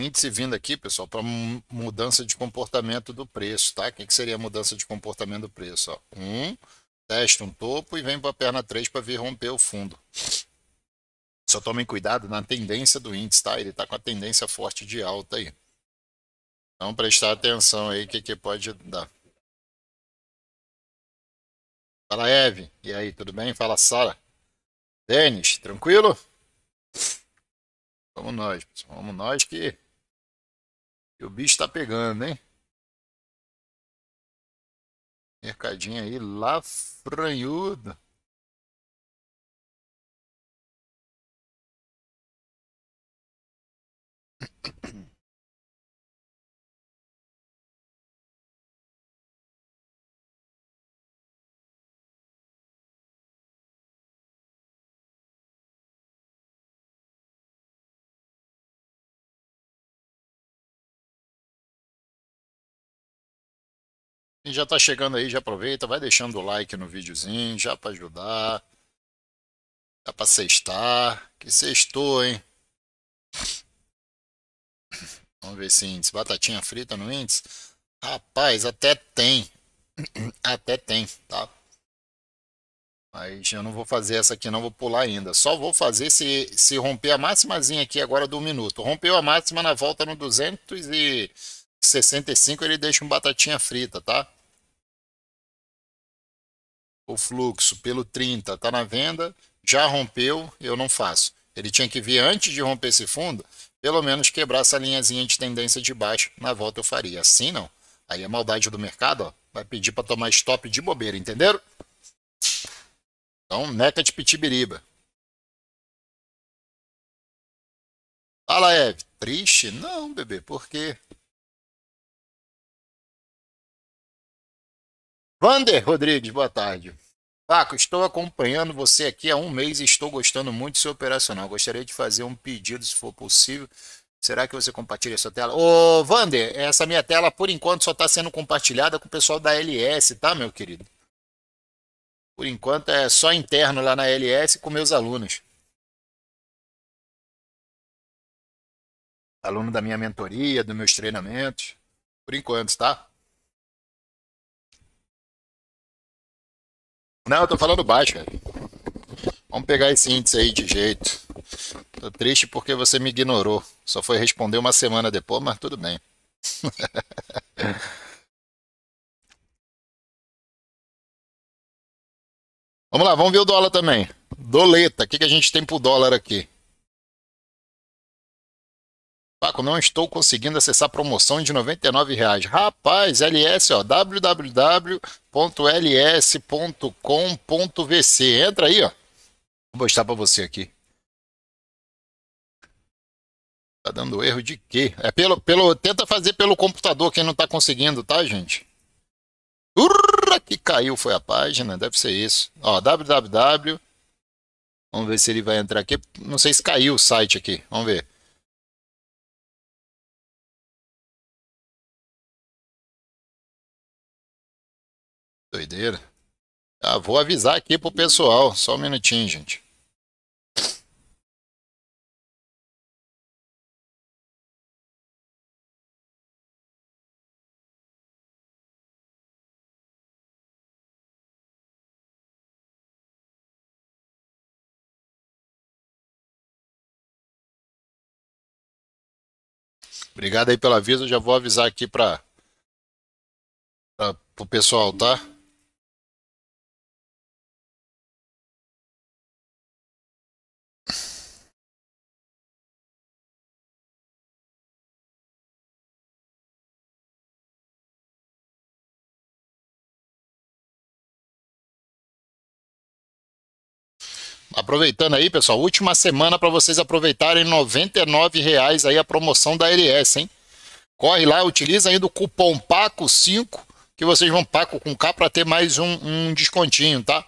índice vindo aqui, pessoal, para mudança de comportamento do preço, tá? O que, que seria a mudança de comportamento do preço? Ó, um, testa um topo e vem para a perna 3 para vir romper o fundo. Só tomem cuidado na tendência do índice, tá? Ele está com a tendência forte de alta aí. Então, prestar atenção aí que, que pode dar. Fala, Eve. E aí, tudo bem? Fala, Sara. Denis, tranquilo? Vamos nós, pessoal. Vamos nós que e o bicho tá pegando, hein? Mercadinho aí, lá franhudo. Quem já está chegando aí, já aproveita, vai deixando o like no videozinho, já para ajudar. dá para sextar. Que sextou, hein? Vamos ver esse índice. Batatinha frita no índice? Rapaz, até tem. Até tem, tá? Mas eu não vou fazer essa aqui, não vou pular ainda. Só vou fazer se, se romper a máximazinha aqui agora do minuto. Rompeu a máxima na volta no 265, ele deixa um batatinha frita, tá? o fluxo pelo 30 está na venda, já rompeu, eu não faço. Ele tinha que vir antes de romper esse fundo, pelo menos quebrar essa linhazinha de tendência de baixo, na volta eu faria. Assim não. Aí a é maldade do mercado ó, vai pedir para tomar stop de bobeira, entenderam? Então, neca de pitibiriba. Fala, Eve. Triste? Não, bebê, por quê? Vander Rodrigues, boa tarde. Paco, estou acompanhando você aqui há um mês e estou gostando muito do seu operacional. Gostaria de fazer um pedido, se for possível. Será que você compartilha sua tela? Ô, Vander, essa minha tela, por enquanto, só está sendo compartilhada com o pessoal da LS, tá, meu querido? Por enquanto, é só interno lá na LS com meus alunos. Aluno da minha mentoria, dos meus treinamentos. Por enquanto, tá? Não, eu tô falando baixo, cara. Vamos pegar esse índice aí de jeito. Tô triste porque você me ignorou. Só foi responder uma semana depois, mas tudo bem. vamos lá, vamos ver o dólar também. Doleta, o que, que a gente tem pro dólar aqui? Paco, não estou conseguindo acessar a promoção de R$ 99,00. Rapaz, LS, ó, www.ls.com.vc. Entra aí, ó. Vou mostrar para você aqui. Tá dando erro de quê? É pelo, pelo, tenta fazer pelo computador quem não tá conseguindo, tá, gente? Urra, que caiu foi a página, deve ser isso. Ó, www. Vamos ver se ele vai entrar aqui. Não sei se caiu o site aqui. Vamos ver. Doideira. Ah, vou avisar aqui pro pessoal. Só um minutinho, gente. Obrigado aí pelo aviso. já vou avisar aqui para o pessoal, tá? aproveitando aí, pessoal, última semana para vocês aproveitarem R$ 99,00 aí a promoção da LS, hein? Corre lá, utiliza ainda o cupom PACO5, que vocês vão PACO com K para ter mais um, um descontinho, tá?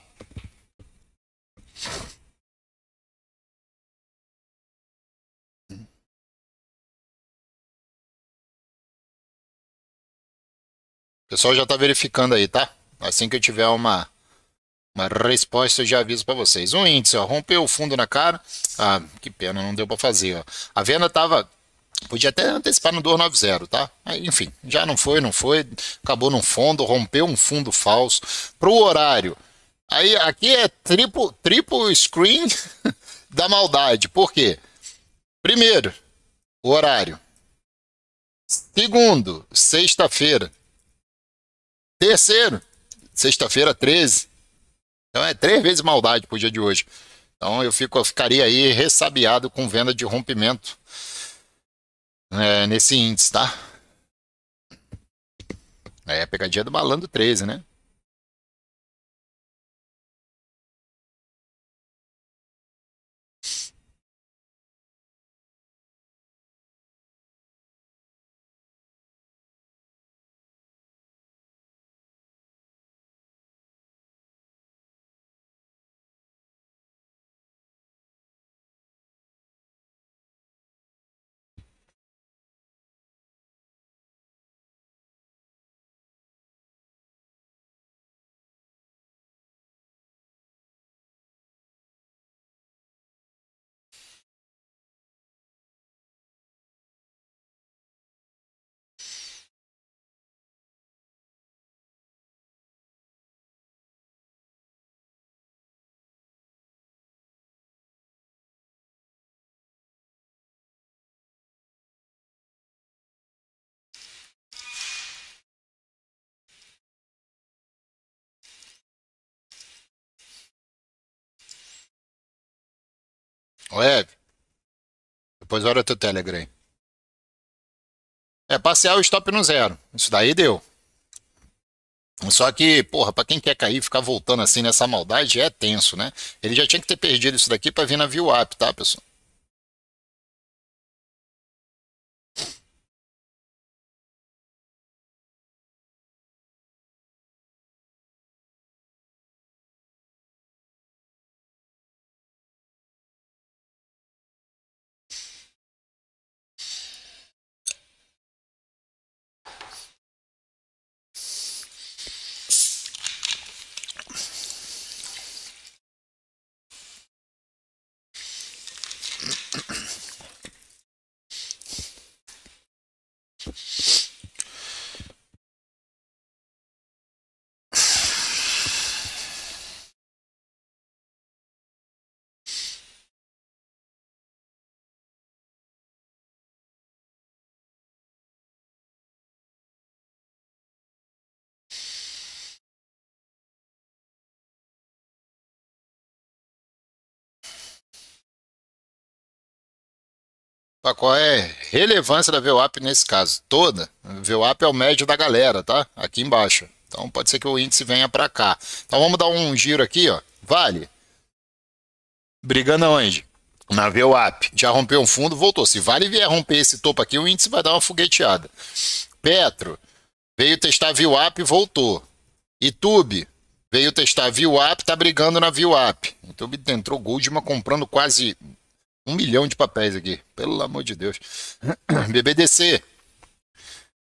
O pessoal já está verificando aí, tá? Assim que eu tiver uma uma resposta eu já aviso para vocês. O índice, ó, rompeu o fundo na cara. Ah, que pena, não deu para fazer. Ó. A venda tava Podia até antecipar no 290, tá? Enfim, já não foi, não foi. Acabou num fundo, rompeu um fundo falso. para o horário. Aí aqui é triplo, triplo screen da maldade. Por quê? Primeiro, o horário. Segundo, sexta-feira. Terceiro, sexta-feira 13. Então é três vezes maldade pro dia de hoje. Então eu, fico, eu ficaria aí ressabiado com venda de rompimento é, nesse índice, tá? É a pegadinha do malandro 13, né? Web. Depois olha o teu Telegram aí. É, passear o stop no zero. Isso daí deu. Só que, porra, pra quem quer cair, ficar voltando assim nessa maldade é tenso, né? Ele já tinha que ter perdido isso daqui pra vir na view up, tá, pessoal? qual é a relevância da VWAP nesse caso? Toda. VWAP é o médio da galera, tá? Aqui embaixo. Então pode ser que o índice venha para cá. Então vamos dar um giro aqui, ó. Vale. Brigando aonde? Na VWAP. Já rompeu um fundo, voltou. Se Vale vier romper esse topo aqui, o índice vai dar uma fogueteada. Petro veio testar a VWAP, voltou. YouTube veio testar a VWAP, tá brigando na VWAP. YouTube entrou Goldman comprando quase um milhão de papéis aqui, pelo amor de Deus. BBDC,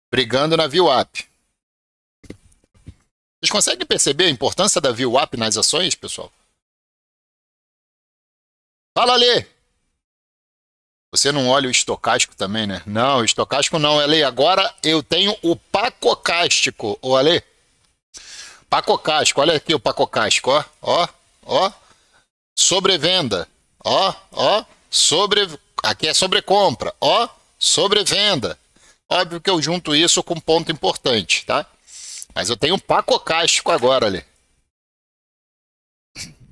brigando na VWAP. Vocês conseguem perceber a importância da VWAP nas ações, pessoal? Fala, ali Você não olha o estocástico também, né? Não, estocástico não, Ale. Agora eu tenho o pacocástico, ô Ale. Pacocástico, olha aqui o pacocástico, ó, ó, ó. Sobrevenda, ó, ó sobre aqui é sobre compra ó, sobre venda Óbvio que eu junto isso com um ponto importante, tá? Mas eu tenho um pacocástico agora ali.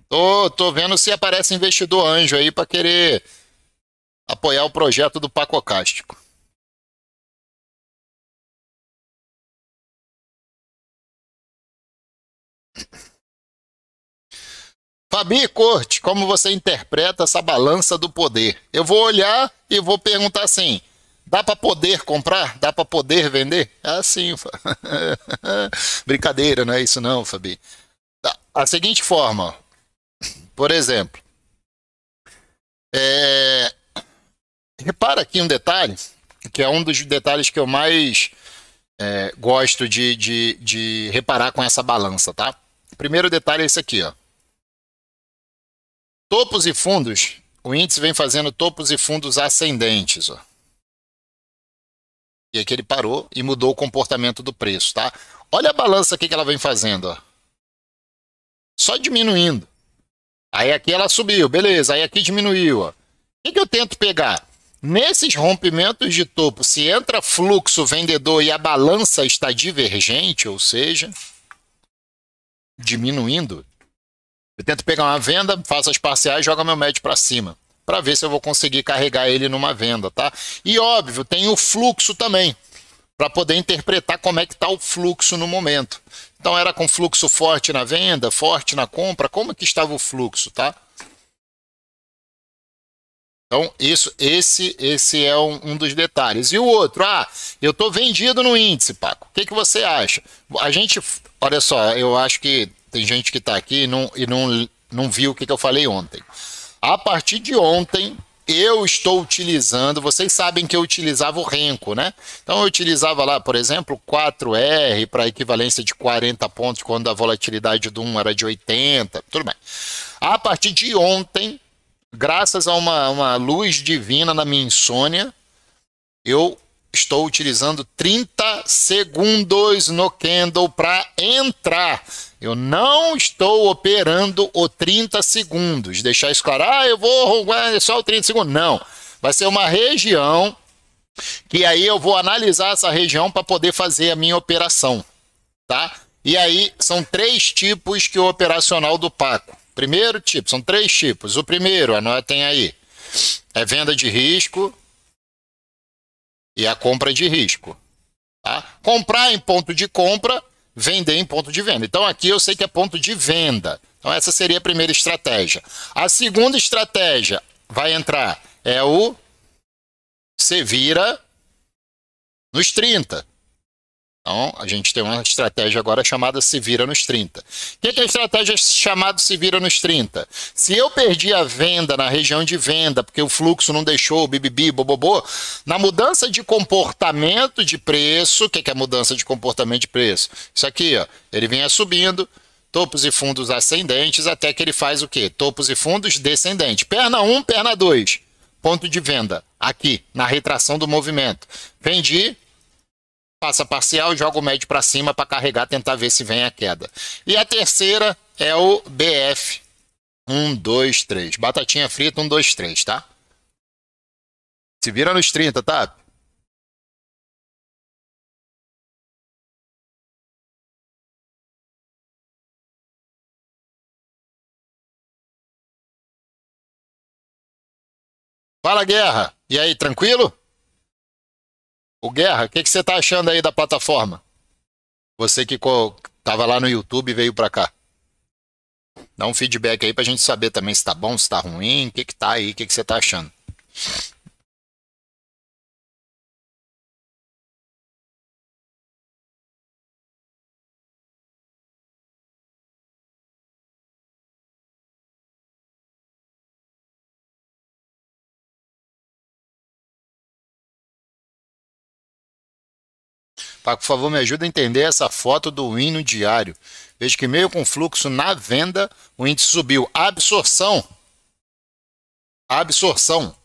Tô, tô vendo se aparece investidor anjo aí para querer apoiar o projeto do pacocástico. you Fabi Corte, como você interpreta essa balança do poder? Eu vou olhar e vou perguntar assim: dá para poder comprar? Dá para poder vender? É assim. Brincadeira, não é isso não, Fabi. A seguinte forma, por exemplo, é... repara aqui um detalhe, que é um dos detalhes que eu mais é, gosto de, de, de reparar com essa balança, tá? primeiro detalhe é esse aqui, ó topos e fundos, o índice vem fazendo topos e fundos ascendentes. Ó. E aqui ele parou e mudou o comportamento do preço, tá? Olha a balança aqui que ela vem fazendo, ó. Só diminuindo. Aí aqui ela subiu, beleza. Aí aqui diminuiu, ó. O que, que eu tento pegar? Nesses rompimentos de topo, se entra fluxo vendedor e a balança está divergente, ou seja, diminuindo, eu tento pegar uma venda, faço as parciais, joga meu médio para cima, para ver se eu vou conseguir carregar ele numa venda, tá? E óbvio, tem o fluxo também, para poder interpretar como é que está o fluxo no momento. Então era com fluxo forte na venda, forte na compra, como é que estava o fluxo, tá? Então, isso, esse, esse é um, um, dos detalhes. E o outro, ah, eu estou vendido no índice, Paco. O que, que você acha? A gente, olha só, eu acho que tem gente que está aqui e não, e não, não viu o que, que eu falei ontem. A partir de ontem, eu estou utilizando, vocês sabem que eu utilizava o renko né? Então eu utilizava lá, por exemplo, 4R para equivalência de 40 pontos quando a volatilidade do 1 era de 80, tudo bem. A partir de ontem, graças a uma, uma luz divina na minha insônia, eu Estou utilizando 30 segundos no candle para entrar. Eu não estou operando o 30 segundos. Deixar isso claro, ah, eu vou só o 30 segundos. Não. Vai ser uma região que aí eu vou analisar essa região para poder fazer a minha operação, tá? E aí são três tipos que o operacional do Paco. Primeiro tipo, são três tipos. O primeiro, anotem aí, é venda de risco, e a compra de risco. Tá? Comprar em ponto de compra, vender em ponto de venda. Então aqui eu sei que é ponto de venda. Então essa seria a primeira estratégia. A segunda estratégia vai entrar é o se vira nos 30. Então, a gente tem uma estratégia agora chamada Se Vira nos 30. O que é a estratégia chamada Se Vira nos 30? Se eu perdi a venda na região de venda, porque o fluxo não deixou, bibibi, bobobô, na mudança de comportamento de preço, o que é a mudança de comportamento de preço? Isso aqui, ó, ele vinha subindo, topos e fundos ascendentes, até que ele faz o quê? Topos e fundos descendentes. Perna 1, um, perna 2. Ponto de venda, aqui, na retração do movimento. Vendi, passa parcial joga o médio para cima para carregar, tentar ver se vem a queda. E a terceira é o BF 1, 2, 3. Batatinha frita 1, 2, 3, tá? Se vira nos 30, tá? Fala, guerra! E aí, tranquilo? O Guerra, o que, que você está achando aí da plataforma? Você que estava lá no YouTube e veio para cá. Dá um feedback aí para a gente saber também se está bom, se está ruim, o que, que tá aí, o que, que você está achando. Tá, por favor, me ajuda a entender essa foto do hino diário. Veja que meio com fluxo na venda, o índice subiu. Absorção. Absorção.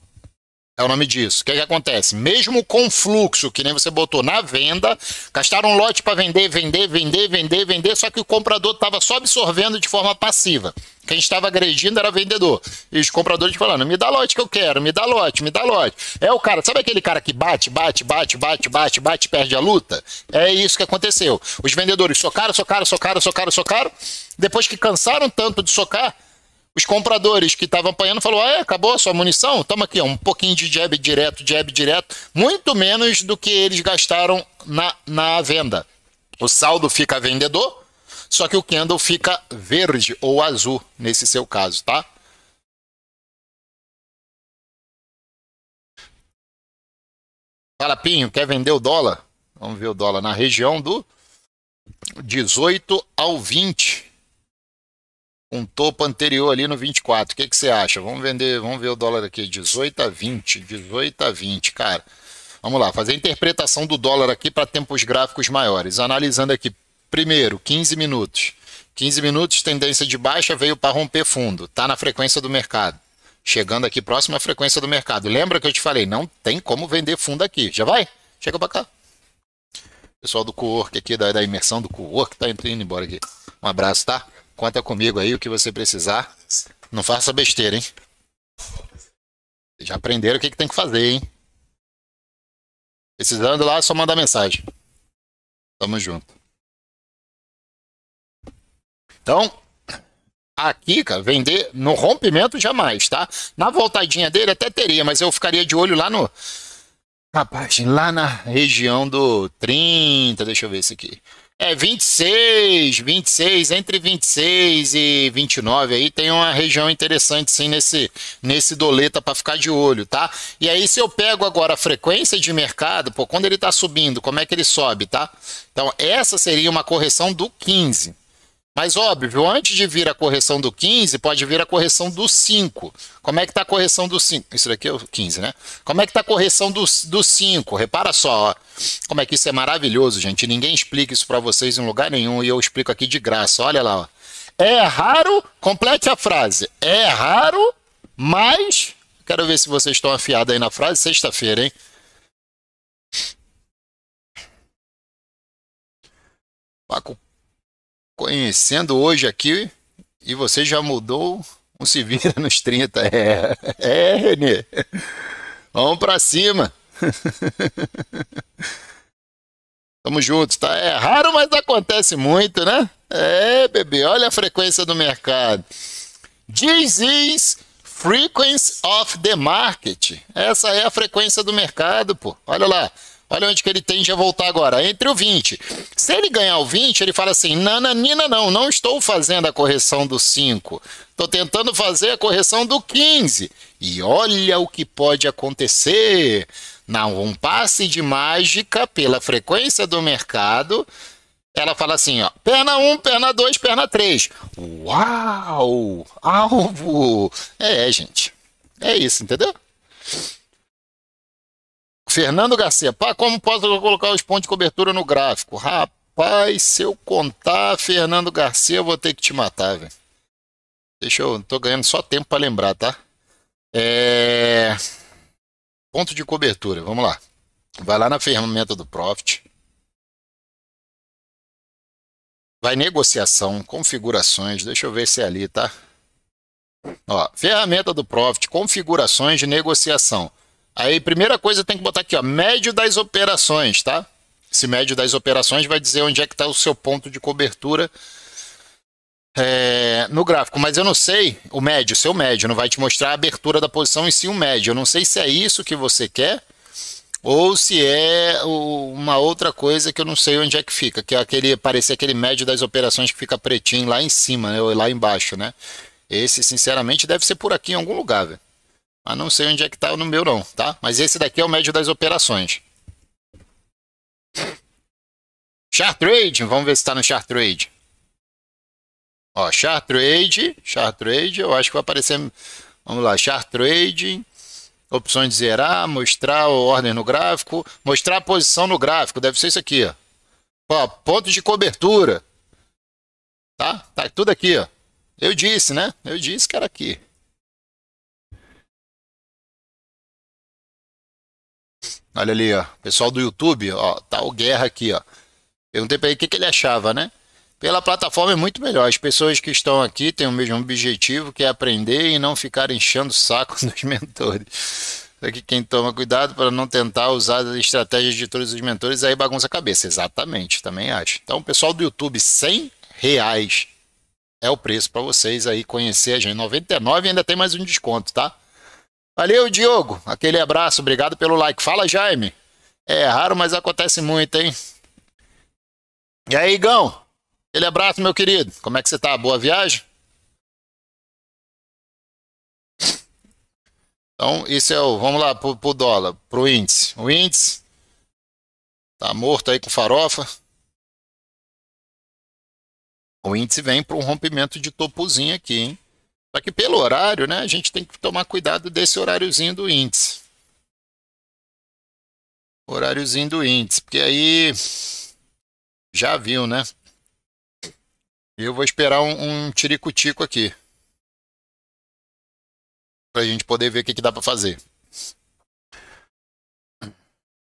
É o nome disso. O que, é que acontece? Mesmo com fluxo, que nem você botou na venda, gastaram um lote para vender, vender, vender, vender, vender, só que o comprador estava só absorvendo de forma passiva. Quem estava agredindo era vendedor. E os compradores falando: me dá lote que eu quero, me dá lote, me dá lote. É o cara, sabe aquele cara que bate, bate, bate, bate, bate, bate, perde a luta? É isso que aconteceu. Os vendedores socaram, socaram, socaram, socaram, socaram. Depois que cansaram tanto de socar, os compradores que estavam apanhando falou: ah, é, acabou a sua munição? Toma aqui, ó, um pouquinho de jab direto, jab direto. Muito menos do que eles gastaram na, na venda. O saldo fica vendedor, só que o candle fica verde ou azul nesse seu caso, tá? Fala, Pinho, quer vender o dólar? Vamos ver o dólar na região do 18 ao 20 um topo anterior ali no 24. O que, que você acha? Vamos vender, vamos ver o dólar aqui, 18 a 20, 18 a 20, cara. Vamos lá, fazer a interpretação do dólar aqui para tempos gráficos maiores. Analisando aqui, primeiro, 15 minutos. 15 minutos, tendência de baixa, veio para romper fundo. Está na frequência do mercado. Chegando aqui próximo à frequência do mercado. Lembra que eu te falei, não tem como vender fundo aqui. Já vai? Chega para cá. Pessoal do co aqui, da, da imersão do co que está indo embora aqui. Um abraço, tá? Conta comigo aí o que você precisar. Não faça besteira, hein? Já aprenderam o que, que tem que fazer, hein? Precisando lá, é só mandar mensagem. Tamo junto. Então, aqui, cara, vender no rompimento jamais, tá? Na voltadinha dele até teria, mas eu ficaria de olho lá no. Rapaz, lá na região do 30, deixa eu ver isso aqui. É, 26, 26, entre 26 e 29 aí tem uma região interessante sim nesse, nesse doleta para ficar de olho, tá? E aí se eu pego agora a frequência de mercado, pô, quando ele está subindo, como é que ele sobe, tá? Então essa seria uma correção do 15, mas óbvio, antes de vir a correção do 15, pode vir a correção do 5. Como é que está a correção do 5? Isso daqui é o 15, né? Como é que está a correção do, do 5? Repara só, ó. como é que isso é maravilhoso, gente. Ninguém explica isso para vocês em lugar nenhum e eu explico aqui de graça. Olha lá, ó. É raro, complete a frase. É raro, mas... Quero ver se vocês estão afiados aí na frase, sexta-feira, hein? Paco conhecendo hoje aqui e você já mudou um se vira nos 30. É, é Renê. Vamos para cima. Tamo juntos, tá? É raro, mas acontece muito, né? É, bebê, olha a frequência do mercado. This is frequency of the market. Essa é a frequência do mercado, pô. Olha lá. Olha onde que ele tem de voltar agora, entre o 20. Se ele ganhar o 20, ele fala assim: nananina, não, não estou fazendo a correção do 5. Estou tentando fazer a correção do 15. E olha o que pode acontecer. Não, um passe de mágica pela frequência do mercado. Ela fala assim, ó, perna 1, um, perna 2, perna 3. Uau! Alvo! É, gente. É isso, entendeu? Fernando Garcia, pá, como posso colocar os pontos de cobertura no gráfico? Rapaz, se eu contar, Fernando Garcia, eu vou ter que te matar, velho. Deixa eu. Tô ganhando só tempo para lembrar, tá? É. Ponto de cobertura, vamos lá. Vai lá na ferramenta do Profit. Vai negociação, configurações, deixa eu ver se é ali, tá? Ó, ferramenta do Profit, configurações de negociação. Aí, primeira coisa, tem que botar aqui, ó, médio das operações, tá? Esse médio das operações vai dizer onde é que está o seu ponto de cobertura é, no gráfico, mas eu não sei o médio, seu médio, não vai te mostrar a abertura da posição em si o médio. Eu não sei se é isso que você quer ou se é uma outra coisa que eu não sei onde é que fica, que é aquele parecer aquele médio das operações que fica pretinho lá em cima, né, ou lá embaixo, né? Esse, sinceramente, deve ser por aqui em algum lugar, velho. Mas ah, não sei onde é que está no meu não, tá? Mas esse daqui é o médio das operações. Chartrade, vamos ver se está no Chartrade. Ó, Chartrade, Chartrade, eu acho que vai aparecer... Vamos lá, Chartrade, opções de zerar, mostrar a ordem no gráfico, mostrar a posição no gráfico, deve ser isso aqui, ó. ó pontos de cobertura, tá? Tá tudo aqui, ó. Eu disse, né? Eu disse que era aqui. Olha ali, ó. Pessoal do YouTube, ó. Tá o Guerra aqui, ó. Perguntei pra ele o que, que ele achava, né? Pela plataforma é muito melhor. As pessoas que estão aqui têm o mesmo objetivo, que é aprender e não ficar enchendo o saco dos mentores. Só que quem toma cuidado para não tentar usar as estratégias de todos os mentores, aí bagunça a cabeça. Exatamente, também acho. Então, pessoal do YouTube, 100 reais é o preço para vocês aí conhecer a gente. 99 ainda tem mais um desconto, tá? Valeu, Diogo. Aquele abraço, obrigado pelo like. Fala, Jaime. É raro, mas acontece muito, hein? E aí, Igão? Aquele abraço, meu querido. Como é que você tá? Boa viagem? Então, isso é o. Vamos lá pro, pro dólar, pro índice. O índice tá morto aí com farofa. O índice vem para um rompimento de topozinho aqui, hein? Só que pelo horário, né, a gente tem que tomar cuidado desse horáriozinho do índice. Horáriozinho do índice, porque aí já viu, né? Eu vou esperar um, um tico aqui. Pra gente poder ver o que, que dá para fazer.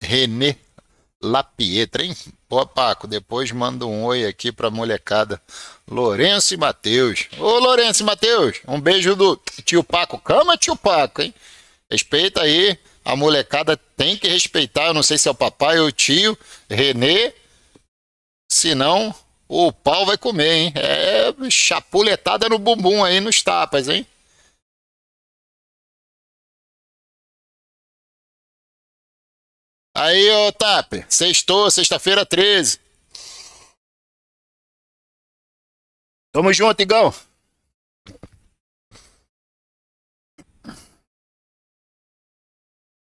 René Lapietra, hein? Pô, Paco, depois manda um oi aqui pra molecada. Lourenço e Matheus. Ô, Lourenço e Matheus, um beijo do tio Paco. Cama, tio Paco, hein? Respeita aí. A molecada tem que respeitar. Eu não sei se é o papai ou o tio, Renê. Senão, o pau vai comer, hein? É chapuletada no bumbum aí, nos tapas, hein? Aí, ô Tap, sextou, sexta-feira 13. Tamo junto, Igão.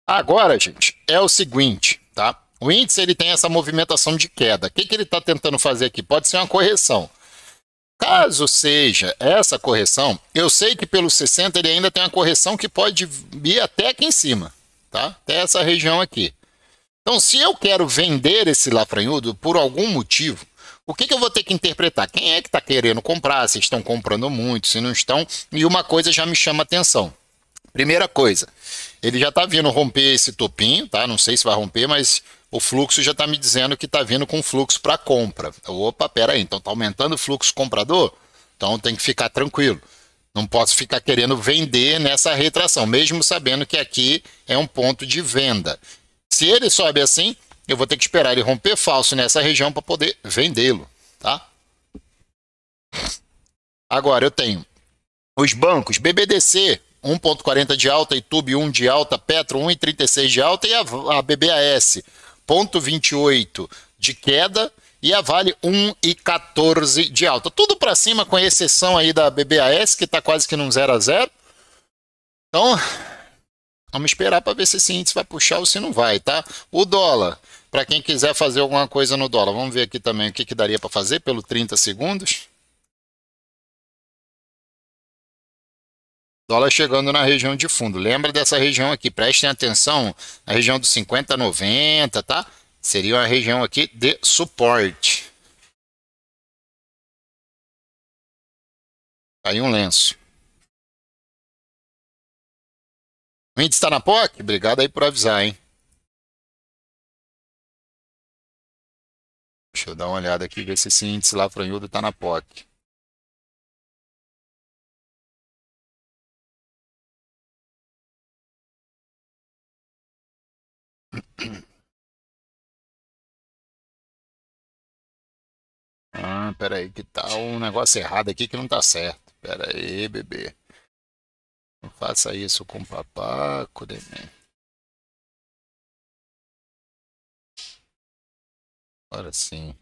Agora, gente, é o seguinte, tá? O índice ele tem essa movimentação de queda. O que, que ele está tentando fazer aqui? Pode ser uma correção. Caso seja essa correção, eu sei que pelo 60 ele ainda tem uma correção que pode ir até aqui em cima, tá? Até essa região aqui. Então, se eu quero vender esse lafranhudo por algum motivo, o que, que eu vou ter que interpretar? Quem é que está querendo comprar? Se estão comprando muito, se não estão. E uma coisa já me chama atenção. Primeira coisa, ele já está vindo romper esse topinho, tá? Não sei se vai romper, mas o fluxo já está me dizendo que está vindo com fluxo para compra. Opa, pera aí, então está aumentando o fluxo comprador? Então tem que ficar tranquilo. Não posso ficar querendo vender nessa retração, mesmo sabendo que aqui é um ponto de venda. Se ele sobe assim, eu vou ter que esperar ele romper falso nessa região para poder vendê-lo, tá? Agora eu tenho os bancos BBDC 1.40 de alta, Tube 1 de alta, Petro 1.36 de alta e a, a BBAS 0.28 de queda e a Vale 1,14 de alta. Tudo para cima com exceção aí da BBAS que está quase que num 0 a 0. Então, Vamos esperar para ver se esse índice vai puxar ou se não vai, tá? O dólar, para quem quiser fazer alguma coisa no dólar, vamos ver aqui também o que, que daria para fazer pelo 30 segundos. dólar chegando na região de fundo. Lembra dessa região aqui, prestem atenção, a região dos 50, 90, tá? Seria uma região aqui de suporte. Tá aí um lenço. O índice está na POC? Obrigado aí por avisar, hein? Deixa eu dar uma olhada aqui, ver se esse índice lá franhudo está na POC. Ah, peraí, que tá um negócio errado aqui que não tá certo. Peraí, bebê. Não faça isso com o papaco, Agora sim.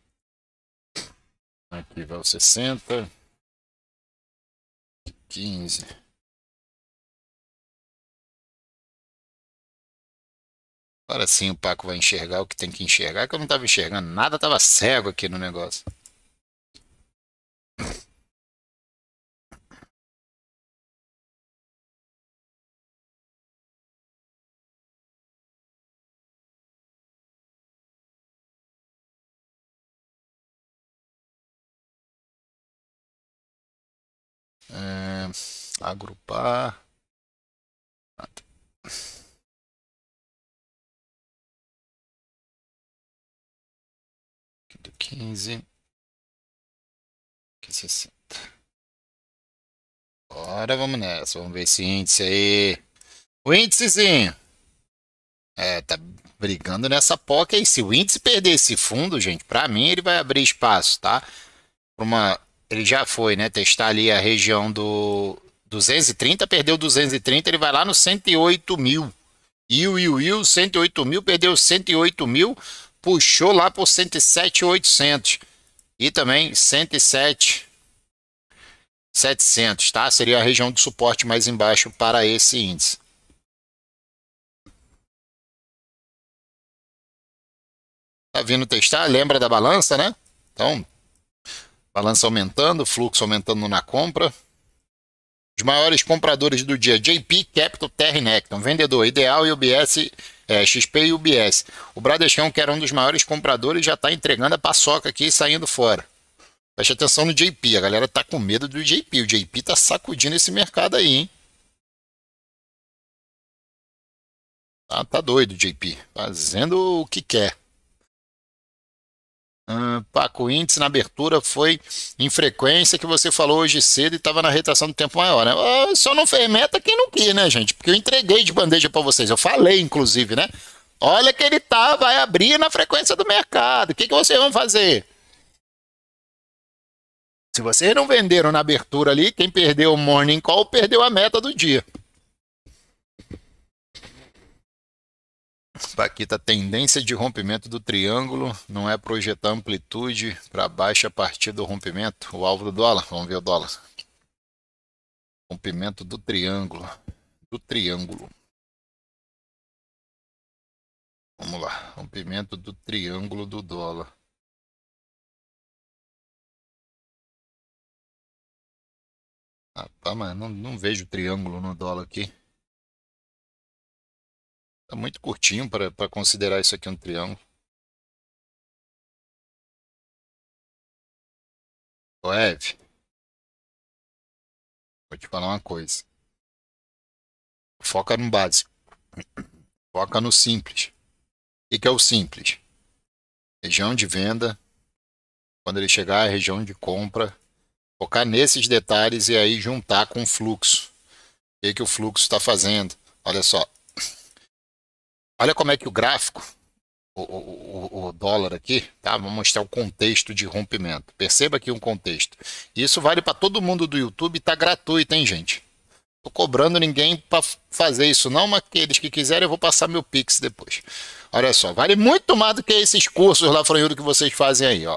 Aqui vai o 60. 15. Agora sim o Paco vai enxergar o que tem que enxergar, que eu não estava enxergando nada, estava cego aqui no negócio. É, agrupar. Aqui do 15. Aqui 60. É Agora vamos nessa. Vamos ver esse índice aí. O índicezinho. É, tá brigando nessa POC aí. Se o índice perder esse fundo, gente, para mim ele vai abrir espaço, tá? Para uma ele já foi, né, testar ali a região do 230, perdeu 230, ele vai lá no 108 mil. E o Iu, Iu, 108 mil, perdeu 108 mil, puxou lá por 107,800. E também 107.700, tá? Seria a região de suporte mais embaixo para esse índice. Tá vindo testar, lembra da balança, né? Então, Balança aumentando, fluxo aumentando na compra. Os maiores compradores do dia, JP, Capital, Terra e Necton. Vendedor ideal e UBS, é, XP e UBS. O Bradescão, que era um dos maiores compradores, já está entregando a paçoca aqui e saindo fora. Preste atenção no JP, a galera tá com medo do JP. O JP tá sacudindo esse mercado aí, hein? Tá, tá doido o JP, fazendo o que quer. Paco, o índice na abertura foi em frequência que você falou hoje cedo e estava na retração do tempo maior, né? Ah, só não fez meta quem não quis, né, gente? Porque eu entreguei de bandeja para vocês, eu falei, inclusive, né? Olha que ele tá, vai abrir na frequência do mercado. O que, que vocês vão fazer? Se vocês não venderam na abertura ali, quem perdeu o morning call perdeu a meta do dia. Tá aqui Paquita, tá tendência de rompimento do triângulo não é projetar amplitude para baixo a partir do rompimento. O alvo do dólar, vamos ver o dólar. Rompimento do triângulo. Do triângulo. Vamos lá. Rompimento do triângulo do dólar. Rapaz, mas não, não vejo triângulo no dólar aqui. Tá muito curtinho para considerar isso aqui um triângulo. Ô, Ev, vou te falar uma coisa. Foca no básico. Foca no simples. O que é o simples? Região de venda. Quando ele chegar à região de compra. Focar nesses detalhes e aí juntar com o fluxo. O que, é que o fluxo está fazendo? Olha só, Olha como é que o gráfico, o, o, o dólar aqui, tá? Vou mostrar o contexto de rompimento. Perceba aqui um contexto. Isso vale para todo mundo do YouTube, tá gratuito, hein, gente? Tô cobrando ninguém para fazer isso, não, mas aqueles que quiserem eu vou passar meu Pix depois. Olha só, vale muito mais do que esses cursos lá Franjudo, que vocês fazem aí, ó.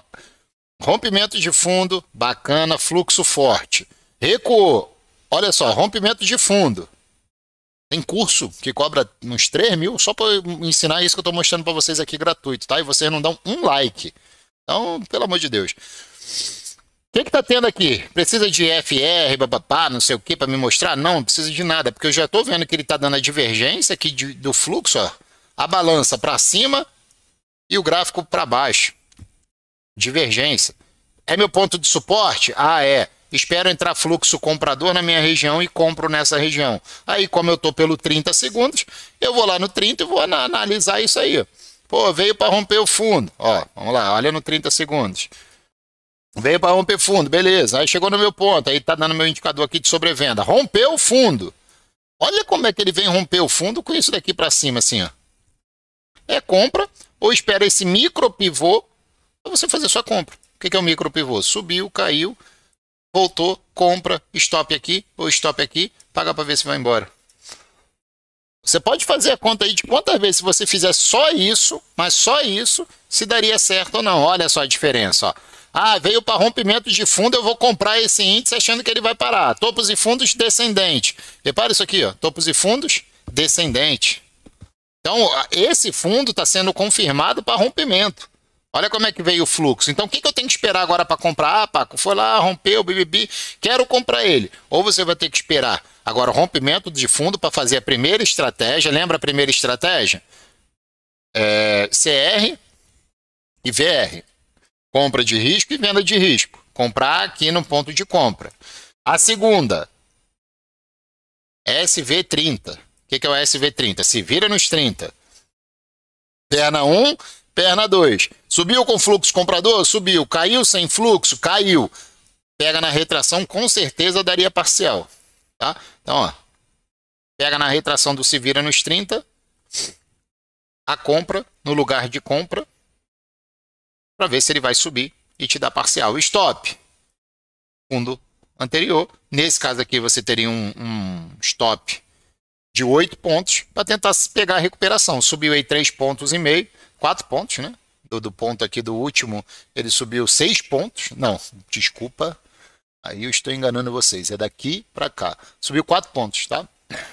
Rompimento de fundo, bacana, fluxo forte. Recuou. Olha só, rompimento de fundo. Tem curso que cobra uns 3 mil só para ensinar isso que eu estou mostrando para vocês aqui gratuito, tá? E vocês não dão um like. Então, pelo amor de Deus. O que, que tá tendo aqui? Precisa de FR, babá, não sei o que, para me mostrar? Não, não precisa de nada, porque eu já estou vendo que ele tá dando a divergência aqui de, do fluxo, ó. A balança para cima e o gráfico para baixo. Divergência. É meu ponto de suporte? Ah, é espero entrar fluxo comprador na minha região e compro nessa região. Aí, como eu estou pelo 30 segundos, eu vou lá no 30 e vou analisar isso aí. Pô, veio para romper o fundo. Ó, vamos lá, olha no 30 segundos. Veio para romper fundo, beleza. Aí chegou no meu ponto, aí tá dando meu indicador aqui de sobrevenda. Rompeu o fundo. Olha como é que ele vem romper o fundo com isso daqui para cima, assim, ó. É compra ou espera esse micro pivô para você fazer sua compra. O que é o micro pivô? Subiu, caiu, voltou, compra, stop aqui ou stop aqui, paga para ver se vai embora. Você pode fazer a conta aí de quantas vezes, se você fizer só isso, mas só isso, se daria certo ou não. Olha só a diferença. Ó. Ah, veio para rompimento de fundo, eu vou comprar esse índice achando que ele vai parar. Topos e fundos descendente. Repara isso aqui, ó. topos e fundos descendente. Então, esse fundo está sendo confirmado para rompimento. Olha como é que veio o fluxo. Então, o que, que eu tenho que esperar agora para comprar? Ah, Paco, foi lá, rompeu, bibibi, quero comprar ele. Ou você vai ter que esperar agora o rompimento de fundo para fazer a primeira estratégia. Lembra a primeira estratégia? É, CR e VR. Compra de risco e venda de risco. Comprar aqui no ponto de compra. A segunda, SV30. O que, que é o SV30? Se vira nos 30. Perna 1, Perna 2. Subiu com fluxo comprador? Subiu. Caiu sem fluxo? Caiu. Pega na retração, com certeza daria parcial. Tá? Então, ó. Pega na retração do se vira nos 30. A compra no lugar de compra. Para ver se ele vai subir e te dar parcial. Stop. Fundo anterior. Nesse caso aqui, você teria um, um stop de 8 pontos para tentar pegar a recuperação. Subiu aí 3 pontos e meio quatro pontos, né? Do, do, ponto aqui do último, ele subiu seis pontos. Não, desculpa. Aí eu estou enganando vocês. É daqui para cá. Subiu quatro pontos, tá?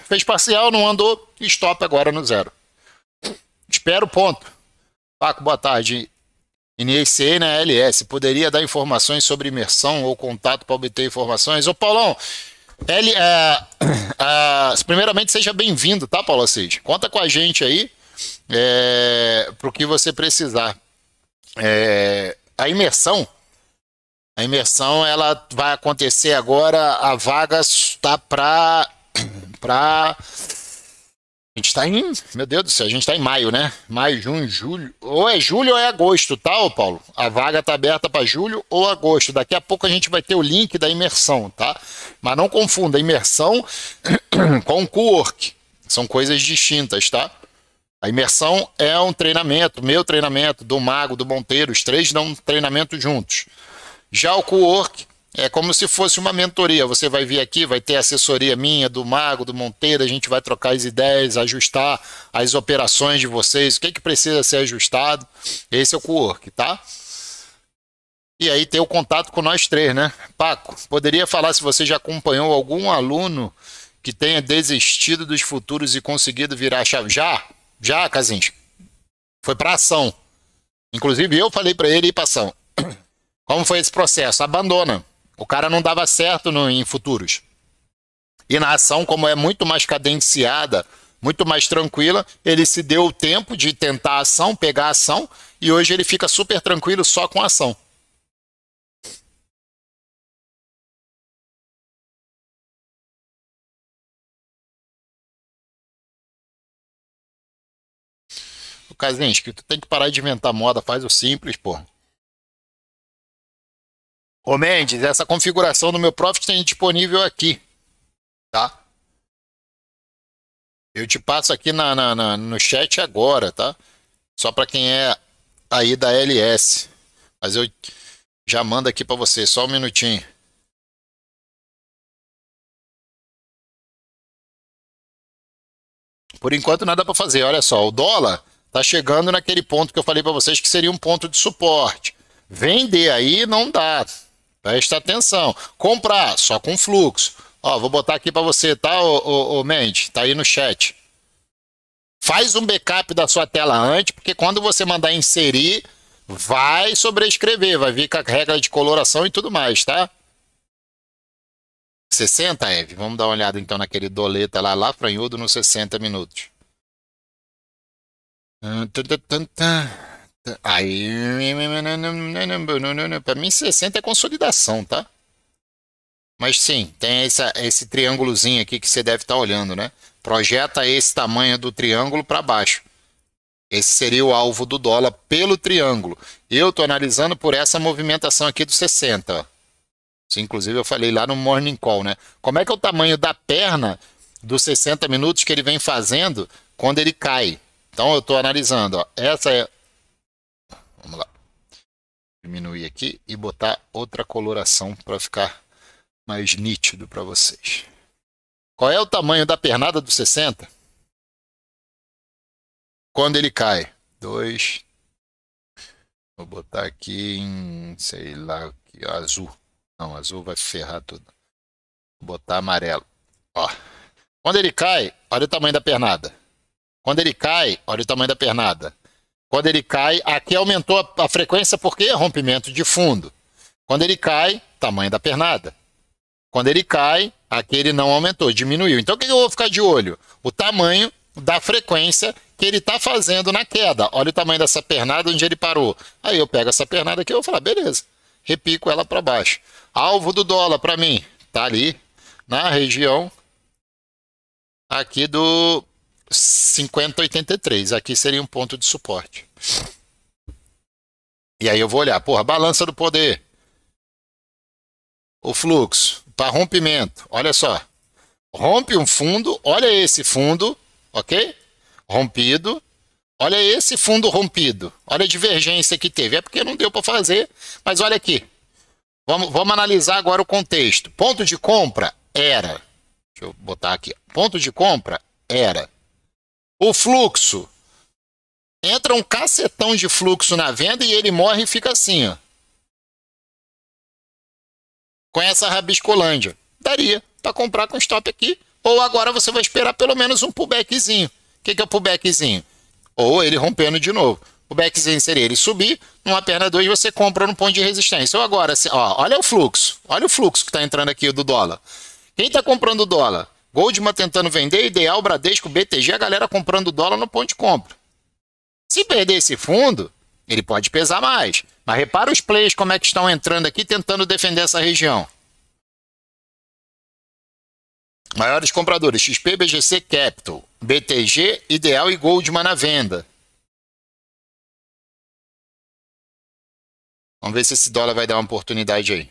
Fez parcial, não andou. Stop agora no zero. Espero ponto. Paco, boa tarde. NIC na né, LS. Poderia dar informações sobre imersão ou contato para obter informações? Ô, Paulão, L, é, é primeiramente seja bem-vindo, tá, Paulo Assis? Conta com a gente aí é, para o que você precisar. É, a imersão, a imersão ela vai acontecer agora. A vaga está para para a gente está em, meu Deus do céu, a gente está em maio, né? Maio, junho, julho. Ou é julho ou é agosto, tá, ô Paulo? A vaga está aberta para julho ou agosto. Daqui a pouco a gente vai ter o link da imersão, tá? Mas não confunda imersão com co-work. São coisas distintas, tá? A imersão é um treinamento, meu treinamento, do Mago, do Monteiro, os três dão um treinamento juntos. Já o co-work é como se fosse uma mentoria. Você vai vir aqui, vai ter assessoria minha, do Mago, do Monteiro, a gente vai trocar as ideias, ajustar as operações de vocês, o que, é que precisa ser ajustado. Esse é o co-work, tá? E aí ter o contato com nós três, né? Paco, poderia falar se você já acompanhou algum aluno que tenha desistido dos futuros e conseguido virar chave? Já? Já, Kazinski. Foi para ação. Inclusive eu falei para ele ir para ação. Como foi esse processo? Abandona. O cara não dava certo no, em futuros. E na ação, como é muito mais cadenciada, muito mais tranquila, ele se deu o tempo de tentar a ação, pegar a ação, e hoje ele fica super tranquilo só com a ação. casinha tu Tem que parar de inventar moda, faz o simples, porra. Ô Mendes, essa configuração do meu Profit tem disponível aqui, tá? Eu te passo aqui na, na, na no chat agora, tá? Só para quem é aí da LS. Mas eu já mando aqui para você, só um minutinho. Por enquanto nada para fazer, olha só, o dólar Está chegando naquele ponto que eu falei para vocês que seria um ponto de suporte. Vender aí não dá. Presta atenção. Comprar só com fluxo. Ó, vou botar aqui para você, tá, ô, ô, ô Mendes? Tá aí no chat. Faz um backup da sua tela antes, porque quando você mandar inserir, vai sobrescrever, vai vir com a regra de coloração e tudo mais, tá? 60, Eve? Vamos dar uma olhada então naquele doleta lá, lá franhudo, nos 60 minutos. Aí. mim, 60 é consolidação, tá? Mas sim, tem essa, esse triângulozinho aqui que você deve estar tá olhando, né? Projeta esse tamanho do triângulo para baixo. Esse seria o alvo do dólar pelo triângulo. Eu estou analisando por essa movimentação aqui do 60. Isso, inclusive, eu falei lá no Morning Call, né? Como é que é o tamanho da perna dos 60 minutos que ele vem fazendo quando ele cai? Então eu estou analisando. Ó. Essa é. Vamos lá. Diminuir aqui e botar outra coloração para ficar mais nítido para vocês. Qual é o tamanho da pernada do 60? Quando ele cai? 2. Vou botar aqui em, sei lá, aqui, azul. Não, azul vai ferrar tudo. Vou botar amarelo. Ó. Quando ele cai, olha o tamanho da pernada. Quando ele cai, olha o tamanho da pernada. Quando ele cai, aqui aumentou a, a frequência porque é rompimento de fundo. Quando ele cai, tamanho da pernada. Quando ele cai, aqui ele não aumentou, diminuiu. Então o que eu vou ficar de olho? O tamanho da frequência que ele está fazendo na queda. Olha o tamanho dessa pernada onde ele parou. Aí eu pego essa pernada aqui e vou falar, beleza, repico ela para baixo. Alvo do dólar para mim, tá ali na região aqui do 50,83. Aqui seria um ponto de suporte. E aí eu vou olhar, porra, balança do poder. O fluxo para rompimento. Olha só. Rompe um fundo, olha esse fundo, ok? Rompido. Olha esse fundo rompido. Olha a divergência que teve. É porque não deu para fazer, mas olha aqui. Vamos, vamos analisar agora o contexto. Ponto de compra era. Deixa eu botar aqui. Ponto de compra era o fluxo. Entra um cacetão de fluxo na venda e ele morre e fica assim, ó. Com essa rabiscolândia. Daria para comprar com stop aqui. Ou agora você vai esperar pelo menos um pullbackzinho. O que, que é o pullbackzinho? Ou ele rompendo de novo. pullbackzinho seria ele subir, numa perna 2 você compra no ponto de resistência. Ou agora, ó, olha o fluxo. Olha o fluxo que está entrando aqui do dólar. Quem está comprando dólar? Goldman tentando vender, Ideal, Bradesco, BTG, a galera comprando dólar no ponto de compra. Se perder esse fundo, ele pode pesar mais. Mas repara os players como é que estão entrando aqui tentando defender essa região. Maiores compradores: XP, BGC, Capital, BTG, Ideal e Goldman na venda. Vamos ver se esse dólar vai dar uma oportunidade aí.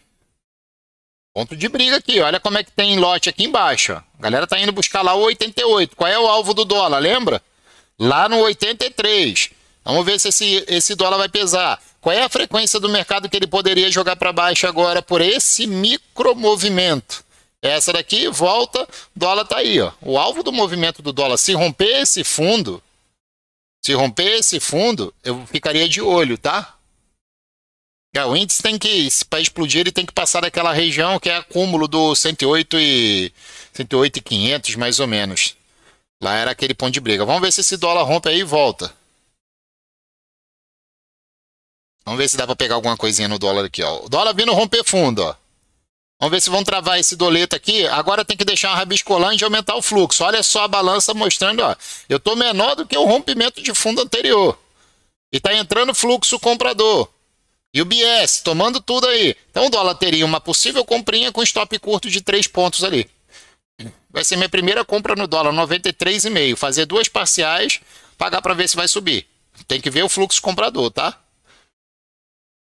Ponto de briga aqui. Olha como é que tem lote aqui embaixo. Ó. A galera tá indo buscar lá o 88. Qual é o alvo do dólar? Lembra? Lá no 83. Vamos ver se esse, esse dólar vai pesar. Qual é a frequência do mercado que ele poderia jogar para baixo agora por esse micromovimento? Essa daqui volta, dólar tá aí, ó. O alvo do movimento do dólar, se romper esse fundo, se romper esse fundo, eu ficaria de olho, tá? É, o índice tem que, para explodir, ele tem que passar daquela região que é acúmulo do 108 e 108 e 500, mais ou menos. Lá era aquele ponto de briga. Vamos ver se esse dólar rompe aí e volta. Vamos ver se dá para pegar alguma coisinha no dólar aqui, ó. O dólar vindo romper fundo, ó. Vamos ver se vão travar esse doleto aqui. Agora tem que deixar uma rabiscolante e aumentar o fluxo. Olha só a balança mostrando, ó. Eu estou menor do que o rompimento de fundo anterior. E está entrando fluxo comprador. E o BS, tomando tudo aí. Então o dólar teria uma possível comprinha com stop curto de 3 pontos ali. Vai ser minha primeira compra no dólar, 93,5. Fazer duas parciais, pagar para ver se vai subir. Tem que ver o fluxo comprador, tá?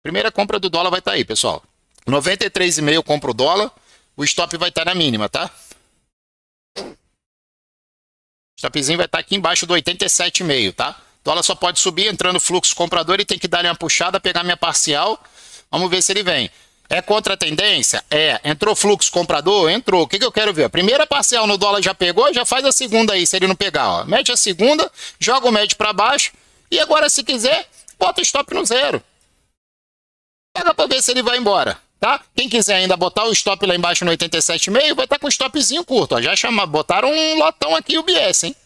Primeira compra do dólar vai estar tá aí, pessoal. 93,5 compra compro o dólar. O stop vai estar tá na mínima, tá? O stopzinho vai estar tá aqui embaixo do 87,5, tá? O então dólar só pode subir entrando fluxo comprador e tem que dar uma puxada, pegar minha parcial. Vamos ver se ele vem. É contra a tendência? É. Entrou fluxo comprador? Entrou. O que, que eu quero ver? A primeira parcial no dólar já pegou, já faz a segunda aí, se ele não pegar. Ó. Mete a segunda, joga o médio para baixo e agora, se quiser, bota stop no zero. Pega para ver se ele vai embora. Tá? Quem quiser ainda botar o stop lá embaixo no 87,5, vai estar tá com o stopzinho curto. Ó. Já chama, botaram um lotão aqui o BS, hein?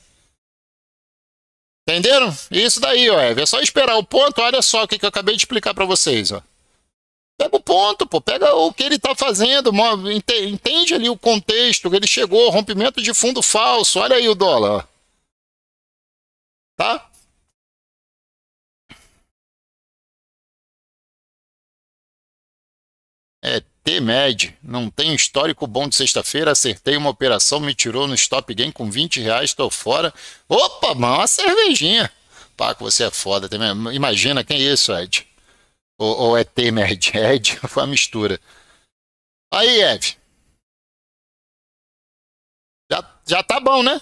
Entenderam? Isso daí, ó. É só esperar o ponto. Olha só o que, que eu acabei de explicar para vocês, ó. Pega o ponto, pô. Pega o que ele está fazendo. Entende ali o contexto que ele chegou. Rompimento de fundo falso. Olha aí o dólar, ó. Tá? TMED, não tem histórico bom de sexta-feira, acertei uma operação, me tirou no stop gain com 20 reais, estou fora. Opa, mano, uma cervejinha. Paco, você é foda também. Imagina quem é isso, Ed. Ou, ou é TMED? É, Ed, foi uma mistura. Aí, Ed. Já, já tá bom, né?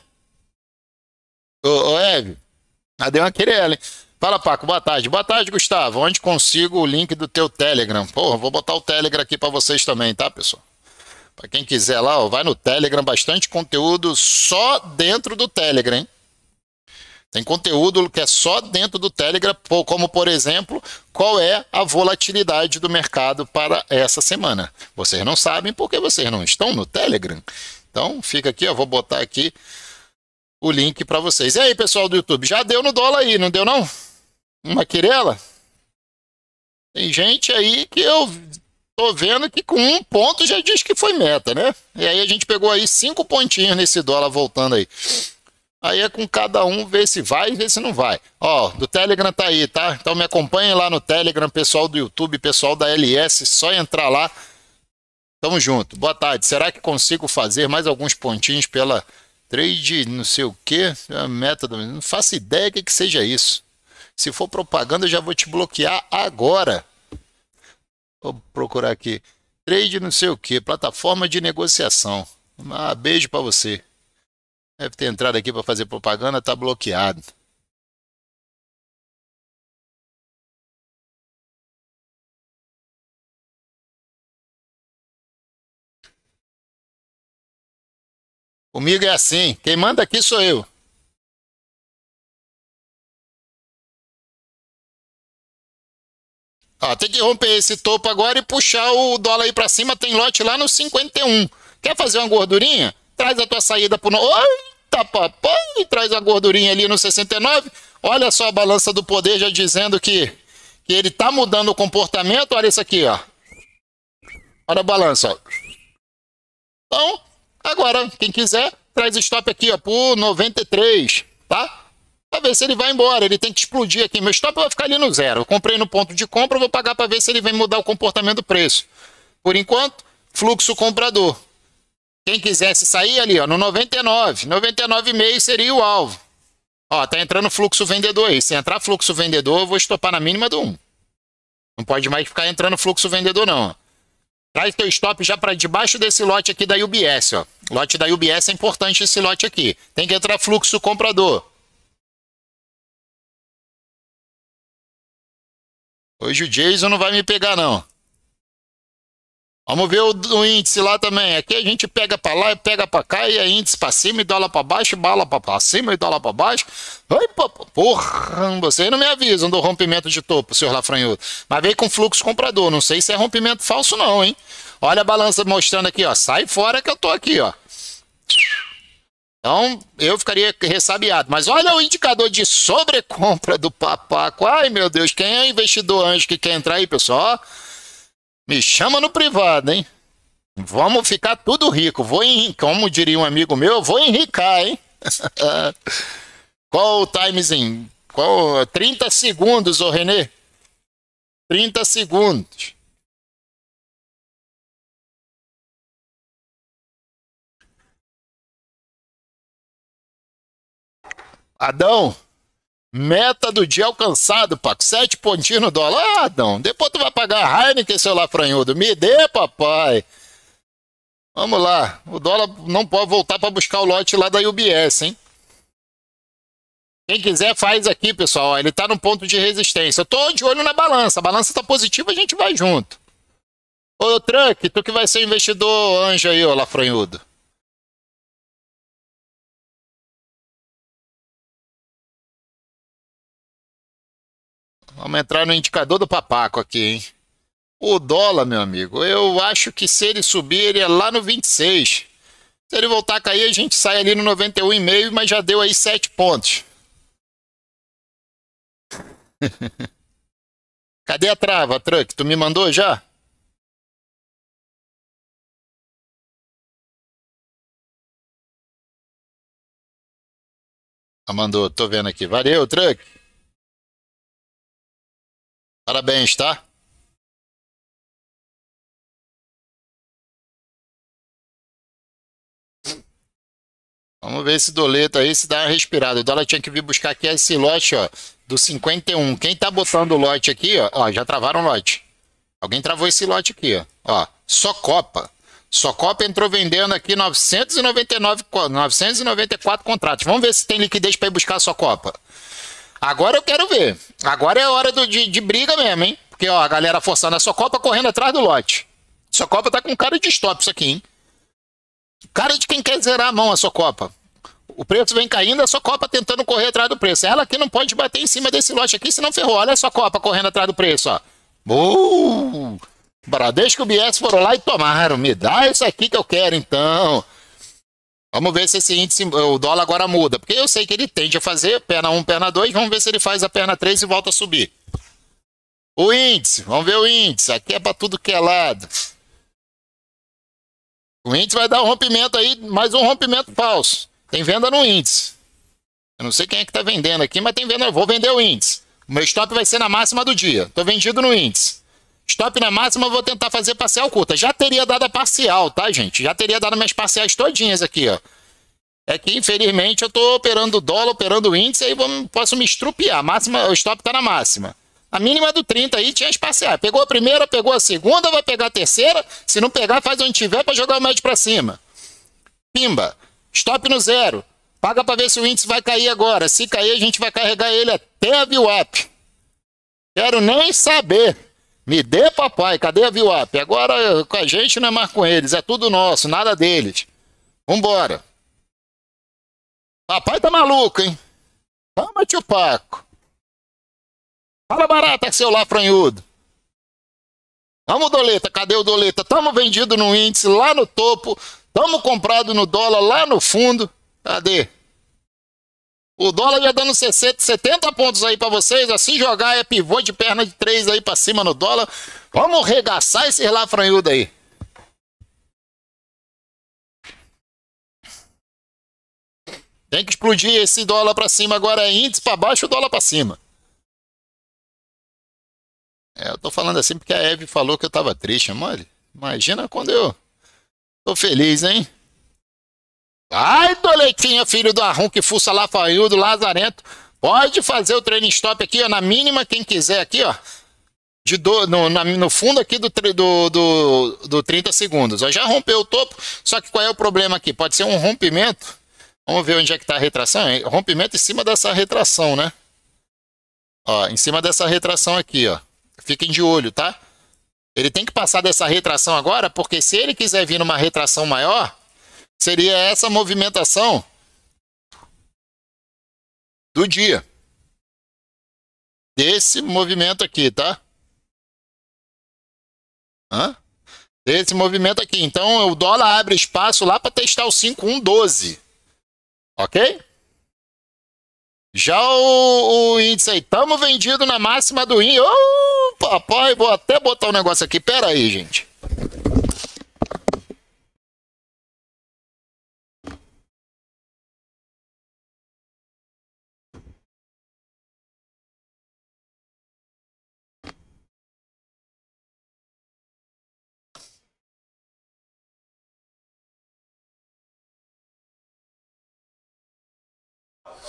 Ô, ô Ed, cadê uma querela, hein? Fala, Paco. Boa tarde. Boa tarde, Gustavo. Onde consigo o link do teu Telegram? Porra, vou botar o Telegram aqui para vocês também, tá, pessoal? Para quem quiser lá, ó, vai no Telegram. Bastante conteúdo só dentro do Telegram, hein? Tem conteúdo que é só dentro do Telegram, como por exemplo, qual é a volatilidade do mercado para essa semana. Vocês não sabem porque vocês não estão no Telegram. Então fica aqui, eu vou botar aqui o link para vocês. E aí, pessoal do YouTube, já deu no dólar aí, não deu não? uma querela? Tem gente aí que eu tô vendo que com um ponto já diz que foi meta, né? E aí a gente pegou aí cinco pontinhos nesse dólar voltando aí. Aí é com cada um ver se vai e ver se não vai. Ó, do Telegram tá aí, tá? Então me acompanhem lá no Telegram, pessoal do YouTube, pessoal da LS, só entrar lá. Tamo junto. Boa tarde. Será que consigo fazer mais alguns pontinhos pela trade, não sei o quê? É a meta do... Não faço ideia o que, que seja isso. Se for propaganda, eu já vou te bloquear agora. Vou procurar aqui. Trade não sei o que, plataforma de negociação. Ah, beijo para você. Deve ter entrado aqui para fazer propaganda, tá bloqueado. Comigo é assim. Quem manda aqui sou eu. Ó, tem que romper esse topo agora e puxar o dólar aí para cima. Tem lote lá no 51. Quer fazer uma gordurinha? Traz a tua saída pro... Eita, papai! Traz a gordurinha ali no 69. Olha só a balança do poder já dizendo que, que ele tá mudando o comportamento. Olha isso aqui, ó. Olha a balança, ó. Então, agora, quem quiser, traz stop aqui, ó, por 93, tá? para ver se ele vai embora. Ele tem que explodir aqui. Meu stop vai ficar ali no zero. Eu comprei no ponto de compra, vou pagar para ver se ele vem mudar o comportamento do preço. Por enquanto, fluxo comprador. Quem quisesse sair ali, ó, no 99, 99,5 seria o alvo. Ó, tá entrando fluxo vendedor aí. Se entrar fluxo vendedor, eu vou estopar na mínima do 1. Não pode mais ficar entrando fluxo vendedor não. Traz teu stop já para debaixo desse lote aqui da UBS, ó. Lote da UBS é importante esse lote aqui. Tem que entrar fluxo comprador. Hoje o Jason não vai me pegar, não. Vamos ver o, o índice lá também. Aqui a gente pega para lá, pega para cá, e é índice para cima e dólar para baixo, bala para cima e dólar para baixo. Ai, porra, vocês não me avisam do rompimento de topo, senhor Lafranhudo. Mas veio com fluxo comprador. Não sei se é rompimento falso, não, hein? Olha a balança mostrando aqui, ó. Sai fora que eu tô aqui, ó. Então, eu ficaria ressabiado. Mas olha o indicador de sobrecompra do papaco. Ai, meu Deus, quem é investidor anjo que quer entrar aí, pessoal? Me chama no privado, hein? Vamos ficar tudo rico. Vou como diria um amigo meu, vou enricar, hein? Qual o timezinho? Qual? 30 segundos, ô Renê. 30 segundos. Adão, meta do dia alcançado, Paco. Sete pontinhos no dólar. Ah, Adão, depois tu vai pagar a Heineken, seu lafranhudo. Me dê, papai. Vamos lá. O dólar não pode voltar para buscar o lote lá da UBS, hein? Quem quiser faz aqui, pessoal. Ele está no ponto de resistência. Eu tô de olho na balança. A balança está positiva, a gente vai junto. Ô, Truck, tu que vai ser investidor anjo aí, ô Lafranhudo. Vamos entrar no indicador do papaco aqui, hein? O dólar, meu amigo, eu acho que se ele subir, ele é lá no 26. Se ele voltar a cair, a gente sai ali no 91,5, mas já deu aí 7 pontos. Cadê a trava, Truck? Tu me mandou já? Ah, mandou, tô vendo aqui. Valeu, Truck. Parabéns, tá? Vamos ver esse doleta aí se dá uma respirada. O dólar tinha que vir buscar aqui esse lote, ó, do 51. Quem tá botando o lote aqui, ó, ó, já travaram o lote. Alguém travou esse lote aqui, ó. ó só Copa. Só Copa entrou vendendo aqui 999, 994 contratos. Vamos ver se tem liquidez para ir buscar a só Copa. Agora eu quero ver. Agora é hora do, de, de, briga mesmo, hein? Porque, ó, a galera forçando a sua Copa correndo atrás do lote. Sua Copa tá com cara de stop isso aqui, hein? Cara de quem quer zerar a mão a sua Copa. O preço vem caindo, a sua Copa tentando correr atrás do preço. Ela que não pode bater em cima desse lote aqui, senão ferrou. Olha a sua Copa correndo atrás do preço, ó. Uh! Bradesco e o BS foram lá e tomaram. Me dá isso aqui que eu quero, então. Vamos ver se esse índice, o dólar agora muda. Porque eu sei que ele tende a fazer perna 1, perna 2. Vamos ver se ele faz a perna 3 e volta a subir. O índice, vamos ver o índice. Aqui é para tudo que é lado. O índice vai dar um rompimento aí, mais um rompimento falso. Tem venda no índice. Eu não sei quem é que está vendendo aqui, mas tem venda. Eu vou vender o índice. O meu stop vai ser na máxima do dia. Estou vendido no índice. Stop na máxima, eu vou tentar fazer parcial curta. Já teria dado a parcial, tá, gente? Já teria dado minhas parciais todinhas aqui, ó. É que, infelizmente, eu tô operando dólar, operando índice, aí vou, posso me estrupiar. Máxima, o stop tá na máxima. A mínima é do 30 aí tinha as parciais. Pegou a primeira, pegou a segunda, vai pegar a terceira. Se não pegar, faz onde tiver para jogar o médio para cima. Pimba. Stop no zero. Paga para ver se o índice vai cair agora. Se cair, a gente vai carregar ele até a view up. Quero nem saber. Me dê, papai, cadê a VWAP? Agora eh, com a gente não é mais com eles, é tudo nosso, nada deles. Vambora. Papai tá maluco, hein? Calma, tio Paco. Fala barata seu lá, franhudo. Vamos, doleta, cadê o doleta? Tamo vendido no índice lá no topo, tamo comprado no dólar lá no fundo. Cadê? O dólar já dando 60, 70 pontos aí para vocês. Assim jogar é pivô de perna de 3 aí para cima no dólar. Vamos regaçar esses lafranhudos aí. Tem que explodir esse dólar para cima agora. É índice para baixo, dólar para cima. É, eu tô falando assim porque a Eve falou que eu tava triste, mole. Imagina quando eu tô feliz, hein? Ai, leitinho, filho do arrum que fuça do lazarento. Pode fazer o training stop aqui, ó, na mínima, quem quiser aqui, ó. De do, no, na, no fundo aqui do, do, do, do 30 segundos. Ó, já rompeu o topo, só que qual é o problema aqui? Pode ser um rompimento. Vamos ver onde é que está a retração. Rompimento em cima dessa retração, né? Ó, em cima dessa retração aqui, ó. Fiquem de olho, tá? Ele tem que passar dessa retração agora, porque se ele quiser vir numa retração maior, Seria essa movimentação do dia. Desse movimento aqui, tá? Hã? Desse movimento aqui. Então, o dólar abre espaço lá para testar o 5112. Ok? Já o, o índice aí, tamo vendido na máxima do índice. Oh, papai, vou até botar um negócio aqui. Pera aí, gente.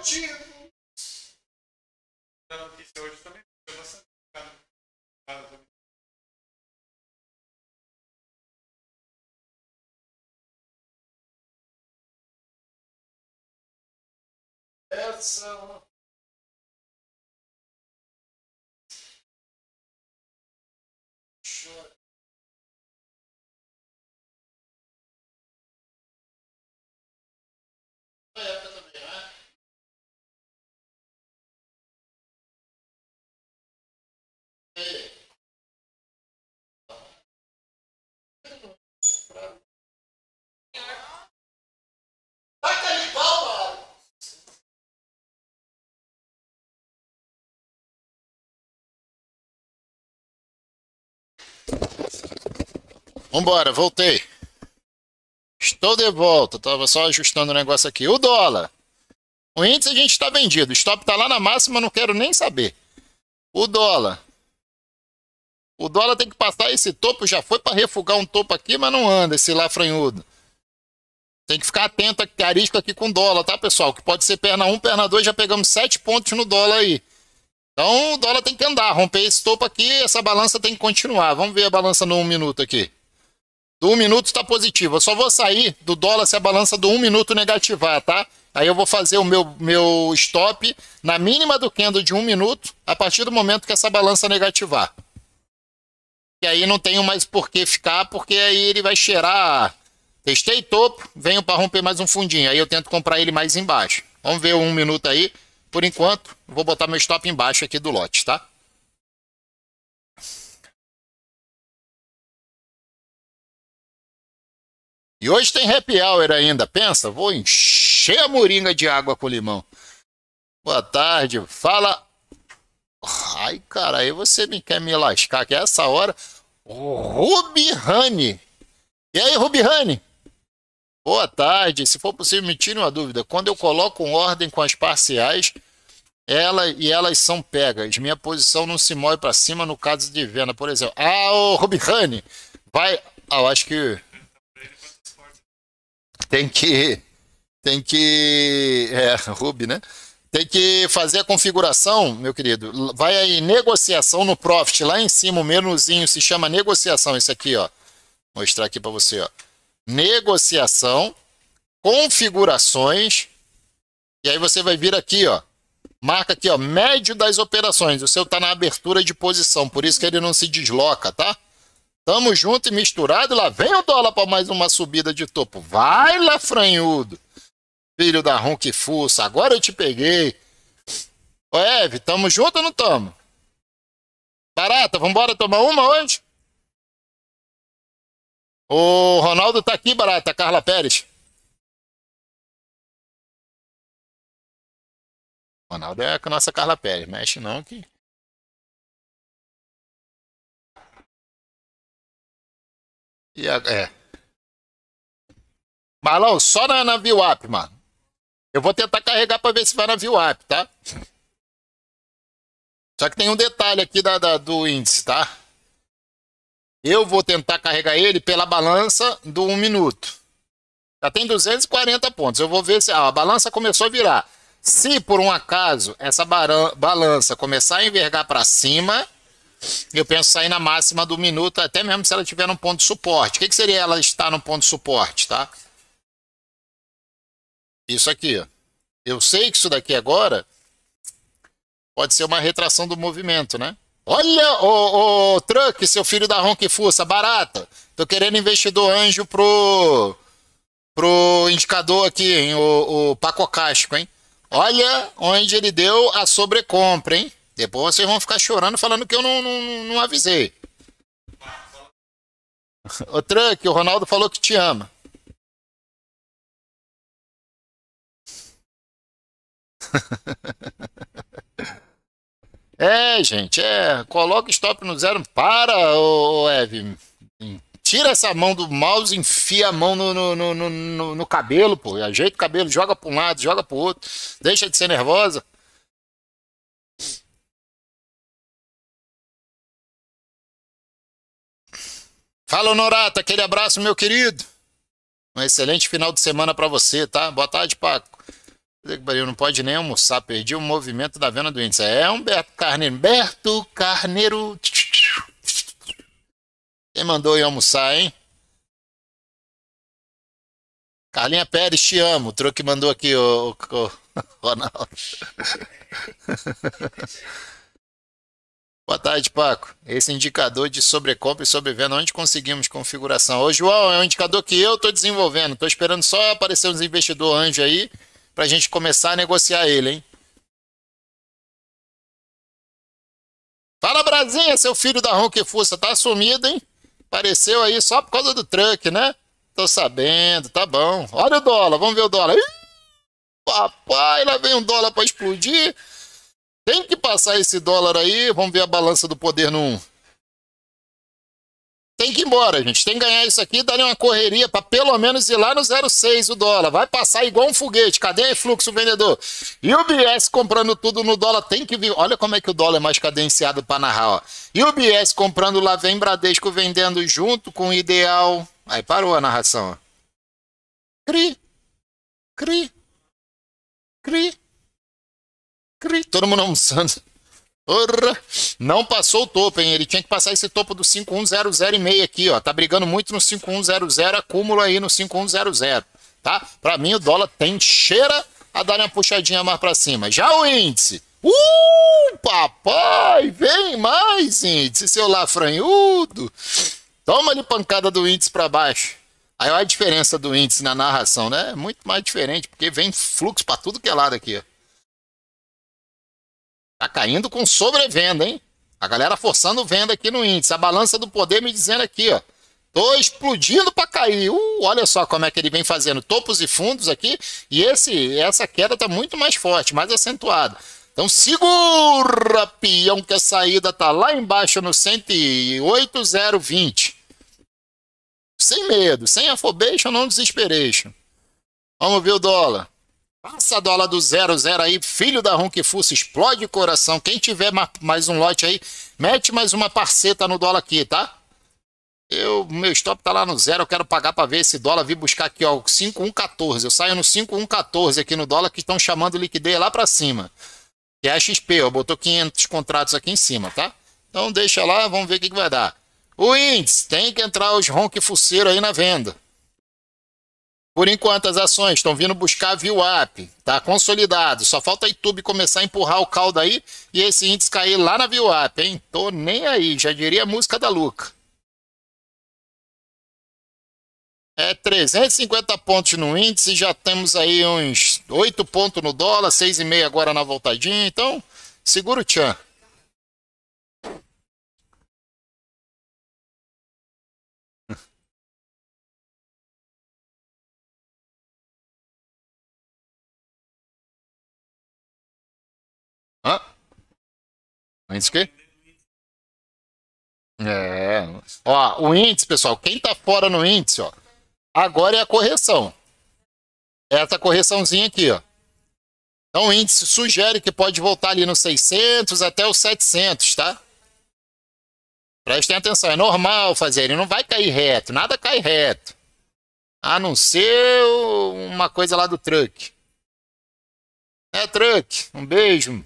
motivo. Da notícia hoje também foi Essa Chora. É Vambora, voltei. Estou de volta. Tava só ajustando o negócio aqui. O dólar. O índice a gente está vendido. O stop está lá na máxima, não quero nem saber. O dólar. O dólar tem que passar esse topo. Já foi para refugar um topo aqui, mas não anda esse lafranhudo. Tem que ficar atento a risco aqui com dólar, tá, pessoal? Que pode ser perna 1, perna 2, já pegamos 7 pontos no dólar aí. Então o dólar tem que andar, romper esse topo aqui, essa balança tem que continuar. Vamos ver a balança no 1 minuto aqui. Do 1 um minuto está positivo. Eu só vou sair do dólar se a balança do 1 um minuto negativar, tá? Aí eu vou fazer o meu, meu stop na mínima do candle de 1 um minuto a partir do momento que essa balança negativar. E aí não tenho mais por que ficar, porque aí ele vai cheirar. Testei topo, venho para romper mais um fundinho. Aí eu tento comprar ele mais embaixo. Vamos ver um minuto aí. Por enquanto, vou botar meu stop embaixo aqui do lote, tá? E hoje tem happy hour ainda. Pensa, vou encher a moringa de água com limão. Boa tarde. Fala. Ai, cara, aí você me quer me lascar que é essa hora. Rubi Rani. E aí, Rubi Rani? Boa tarde. Se for possível, me tire uma dúvida. Quando eu coloco um ordem com as parciais, ela e elas são pegas. Minha posição não se move para cima no caso de venda, por exemplo. Ah, Rubi Rani. Vai. Ah, eu acho que tem que. Tem que. É, Ruby, né? Tem que fazer a configuração, meu querido. Vai aí, negociação no Profit, lá em cima, o menuzinho se chama negociação, esse aqui, ó. Vou mostrar aqui para você, ó. Negociação, configurações, e aí você vai vir aqui, ó. Marca aqui, ó, médio das operações. O seu tá na abertura de posição, por isso que ele não se desloca, tá? Tamo junto e misturado. Lá vem o dólar para mais uma subida de topo. Vai lá, franhudo. Filho da que fuça, agora eu te peguei. Ô, Eve, tamo junto ou não tamo? Barata, vambora tomar uma hoje? O Ronaldo tá aqui, Barata, Carla Pérez. Ronaldo é com a nossa Carla Pérez, mexe não que... E a, é. Malão, só na, na VWAP, mano. Eu vou tentar carregar para ver se vai na VWAP, tá? Só que tem um detalhe aqui da, da, do índice, tá? Eu vou tentar carregar ele pela balança do 1 um minuto. Já tem 240 pontos. Eu vou ver se ah, a balança começou a virar. Se por um acaso essa balança começar a envergar para cima, eu penso sair na máxima do minuto, até mesmo se ela tiver num ponto de suporte. O que, que seria ela estar num ponto de suporte, tá? Isso aqui, ó. Eu sei que isso daqui agora pode ser uma retração do movimento, né? Olha, o, o Truck, seu filho da Fussa, barata. Tô querendo investidor anjo pro, pro indicador aqui, hein? O, o Paco Casco, hein? Olha onde ele deu a sobrecompra, hein? Depois vocês vão ficar chorando falando que eu não, não, não avisei. Ô Truck, o Ronaldo falou que te ama. É, gente, é. Coloca stop no zero. Para, ô, Ev. Tira essa mão do mouse, enfia a mão no, no, no, no, no cabelo, pô. Ajeita o cabelo, joga para um lado, joga para outro. Deixa de ser nervosa. Fala, Honorato, aquele abraço, meu querido. Um excelente final de semana para você, tá? Boa tarde, Paco. não pode nem almoçar, perdi o movimento da venda do índice. É Humberto Carneiro. Humberto Carneiro. Quem mandou eu almoçar, hein? Carlinha Pérez, te amo. O truque mandou aqui, o, o, o Ronaldo. Boa tarde, Paco. Esse indicador de sobrecompra e sobrevenda, onde conseguimos configuração? Ô, João, é um indicador que eu estou desenvolvendo. Estou esperando só aparecer um investidor anjo aí para a gente começar a negociar ele, hein? Fala, Brasinha, seu filho da Fussa. Tá sumido, hein? Apareceu aí só por causa do truck, né? Tô sabendo, tá bom. Olha o dólar, vamos ver o dólar. Ih, papai, lá vem um dólar para explodir. Tem que passar esse dólar aí. Vamos ver a balança do poder no 1. Tem que ir embora, gente. Tem que ganhar isso aqui, dar uma correria para pelo menos ir lá no 0,6 o dólar. Vai passar igual um foguete. Cadê o fluxo vendedor? E o BS comprando tudo no dólar tem que vir. Olha como é que o dólar é mais cadenciado para narrar, ó. E o BS comprando lá vem Bradesco vendendo junto com o Ideal. Aí parou a narração, ó. Cri. Cri. Cri. Cri, todo mundo almoçando. Orra. Não passou o topo, hein? Ele tinha que passar esse topo do 5100,5 aqui, ó. Tá brigando muito no 5100, acúmulo aí no 5100, tá? Pra mim, o dólar tem cheira a dar uma puxadinha mais pra cima. Já o índice. Uh, papai, vem mais índice, seu lafranhudo. Toma ali pancada do índice para baixo. Aí olha a diferença do índice na narração, né? É muito mais diferente, porque vem fluxo para tudo que é lado aqui, ó. Tá caindo com sobrevenda, hein? A galera forçando venda aqui no índice. A balança do poder me dizendo aqui, ó. Tô explodindo para cair. Uh, olha só como é que ele vem fazendo topos e fundos aqui. E esse, essa queda tá muito mais forte, mais acentuada. Então segura, peão, que a saída tá lá embaixo no 108,020. Sem medo, sem afobation, não desesperation. Vamos ver o dólar. Passa a dólar do zero, zero aí, filho da Ronquifuça, explode o coração. Quem tiver mais um lote aí, mete mais uma parceta no dólar aqui, tá? Eu, meu stop tá lá no zero, eu quero pagar para ver esse dólar. Vim buscar aqui, ó, 5114. Eu saio no 5114 aqui no dólar, que estão chamando liquidez lá para cima. Que é a XP, ó, botou 500 contratos aqui em cima, tá? Então deixa lá, vamos ver o que, que vai dar. O índice, tem que entrar os fuceiro aí na venda. Por enquanto, as ações estão vindo buscar view up, tá consolidado. Só falta a YouTube começar a empurrar o caldo aí e esse índice cair lá na view up, hein? Tô nem aí, já diria a música da Luca. É 350 pontos no índice, já temos aí uns 8 pontos no dólar, 6,5 agora na voltadinha, então segura o tchan. Antes que? É. Ó, o índice, pessoal, quem tá fora no índice, ó, agora é a correção. Essa correçãozinha aqui, ó. Então o índice sugere que pode voltar ali nos 600 até os 700, tá? Prestem atenção, é normal fazer, ele não vai cair reto, nada cai reto. A não ser uma coisa lá do truck. É, truck, um beijo.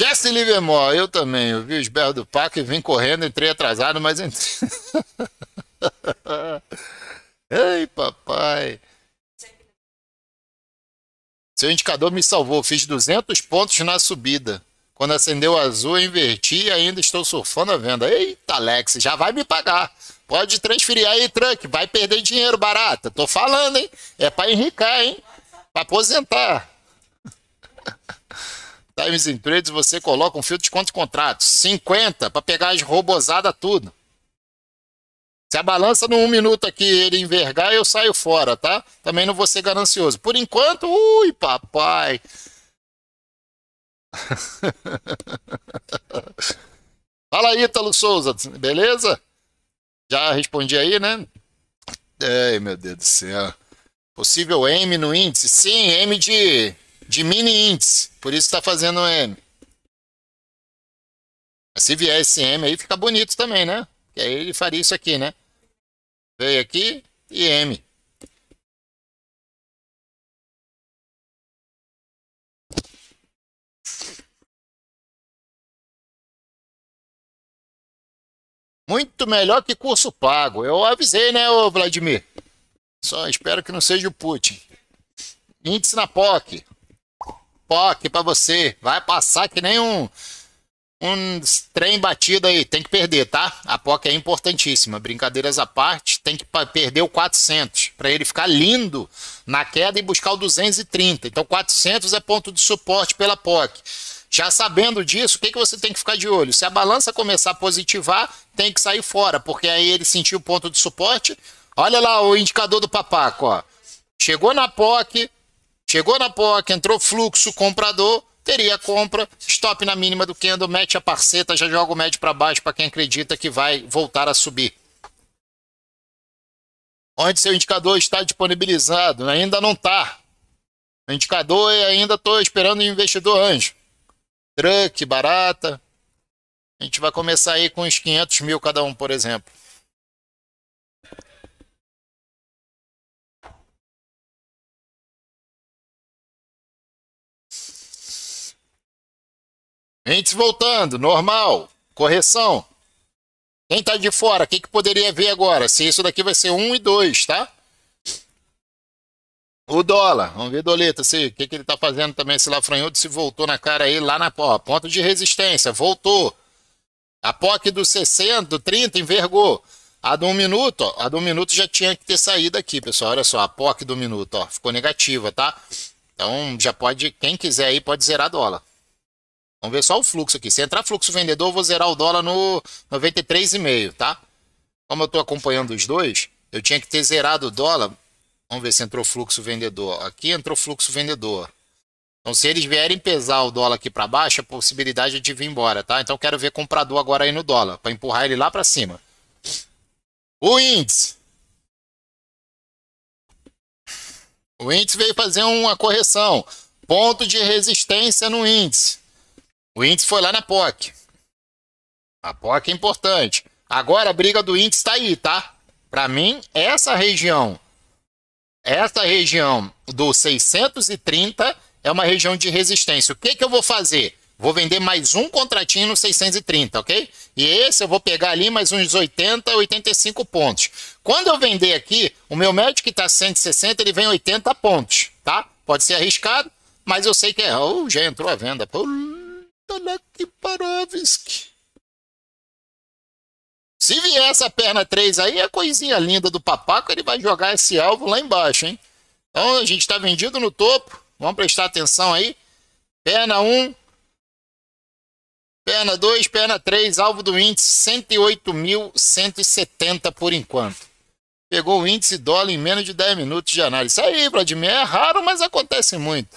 Jesse Livermore, eu também. Eu vi os berros do Paco e vim correndo, entrei atrasado, mas entrei. Ei, papai. Seu indicador me salvou. Fiz 200 pontos na subida. Quando acendeu azul, eu inverti e ainda estou surfando a venda. Eita, Alex, já vai me pagar. Pode transferir aí, Trunk. Vai perder dinheiro barato. Tô falando, hein? É para enricar, hein? Para aposentar. Times Empresas, você coloca um filtro de quantos contratos? 50 para pegar as robosadas tudo. Se a balança no minuto aqui ele envergar, eu saio fora, tá? Também não vou ser ganancioso. Por enquanto, ui, papai. Fala aí, Ítalo Souza, beleza? Já respondi aí, né? Ai, meu Deus do céu. Possível M no índice? Sim, M de de mini índice, por isso está fazendo M. se vier esse M aí, fica bonito também, né? Que aí ele faria isso aqui, né? Veio aqui e M. Muito melhor que curso pago. Eu avisei, né, ô Vladimir? Só espero que não seja o Putin. Índice na POC pó aqui para você. Vai passar que nem um, um trem batido aí. Tem que perder, tá? A POC é importantíssima. Brincadeiras à parte, tem que perder o 400 para ele ficar lindo na queda e buscar o 230. Então 400 é ponto de suporte pela POC. Já sabendo disso, o que, que você tem que ficar de olho? Se a balança começar a positivar, tem que sair fora, porque aí ele sentiu o ponto de suporte. Olha lá o indicador do papaco, ó. Chegou na POC, Chegou na POC, entrou fluxo, comprador, teria compra, stop na mínima do candle, mete a parceta, já joga o médio para baixo para quem acredita que vai voltar a subir. Onde seu indicador está disponibilizado? Ainda não está. O indicador é, ainda estou esperando o investidor anjo. Truck, barata. A gente vai começar aí com uns 500 mil cada um, por exemplo. Entes voltando, normal. Correção. Quem tá de fora, o que, que poderia ver agora? Se isso daqui vai ser 1 e 2, tá? O dólar, vamos ver Doleta, se o que, que ele tá fazendo também, esse lafranhudo, se voltou na cara aí, lá na ó, ponto de resistência, voltou. A POC do 60, do 30, envergou. A do 1 um minuto, ó, a do 1 um minuto já tinha que ter saído aqui, pessoal, olha só, a POC do minuto, ó, ficou negativa, tá? Então já pode, quem quiser aí pode zerar dólar. Vamos ver só o fluxo aqui. Se entrar fluxo vendedor, eu vou zerar o dólar no 93,5, tá? Como eu estou acompanhando os dois, eu tinha que ter zerado o dólar. Vamos ver se entrou fluxo vendedor. Aqui entrou fluxo vendedor. Então, se eles vierem pesar o dólar aqui para baixo, a possibilidade é de vir embora, tá? Então, quero ver comprador agora aí no dólar, para empurrar ele lá para cima. O índice. O índice veio fazer uma correção. Ponto de resistência no índice. O índice foi lá na POC. A POC é importante. Agora a briga do índice está aí, tá? Para mim, essa região, essa região do 630 é uma região de resistência. O que, que eu vou fazer? Vou vender mais um contratinho no 630, ok? E esse eu vou pegar ali mais uns 80, 85 pontos. Quando eu vender aqui, o meu médio que está 160, ele vem 80 pontos, tá? Pode ser arriscado, mas eu sei que é... Oh, já entrou a venda. Puh. Tanakiparovski. Se vier essa perna 3 aí, a é coisinha linda do papaco, ele vai jogar esse alvo lá embaixo, hein? Então a gente está vendido no topo. Vamos prestar atenção aí. Perna 1, perna 2, perna 3, alvo do índice 108.170 por enquanto. Pegou o índice dólar em menos de 10 minutos de análise. Isso aí, Vladimir, é raro, mas acontece muito.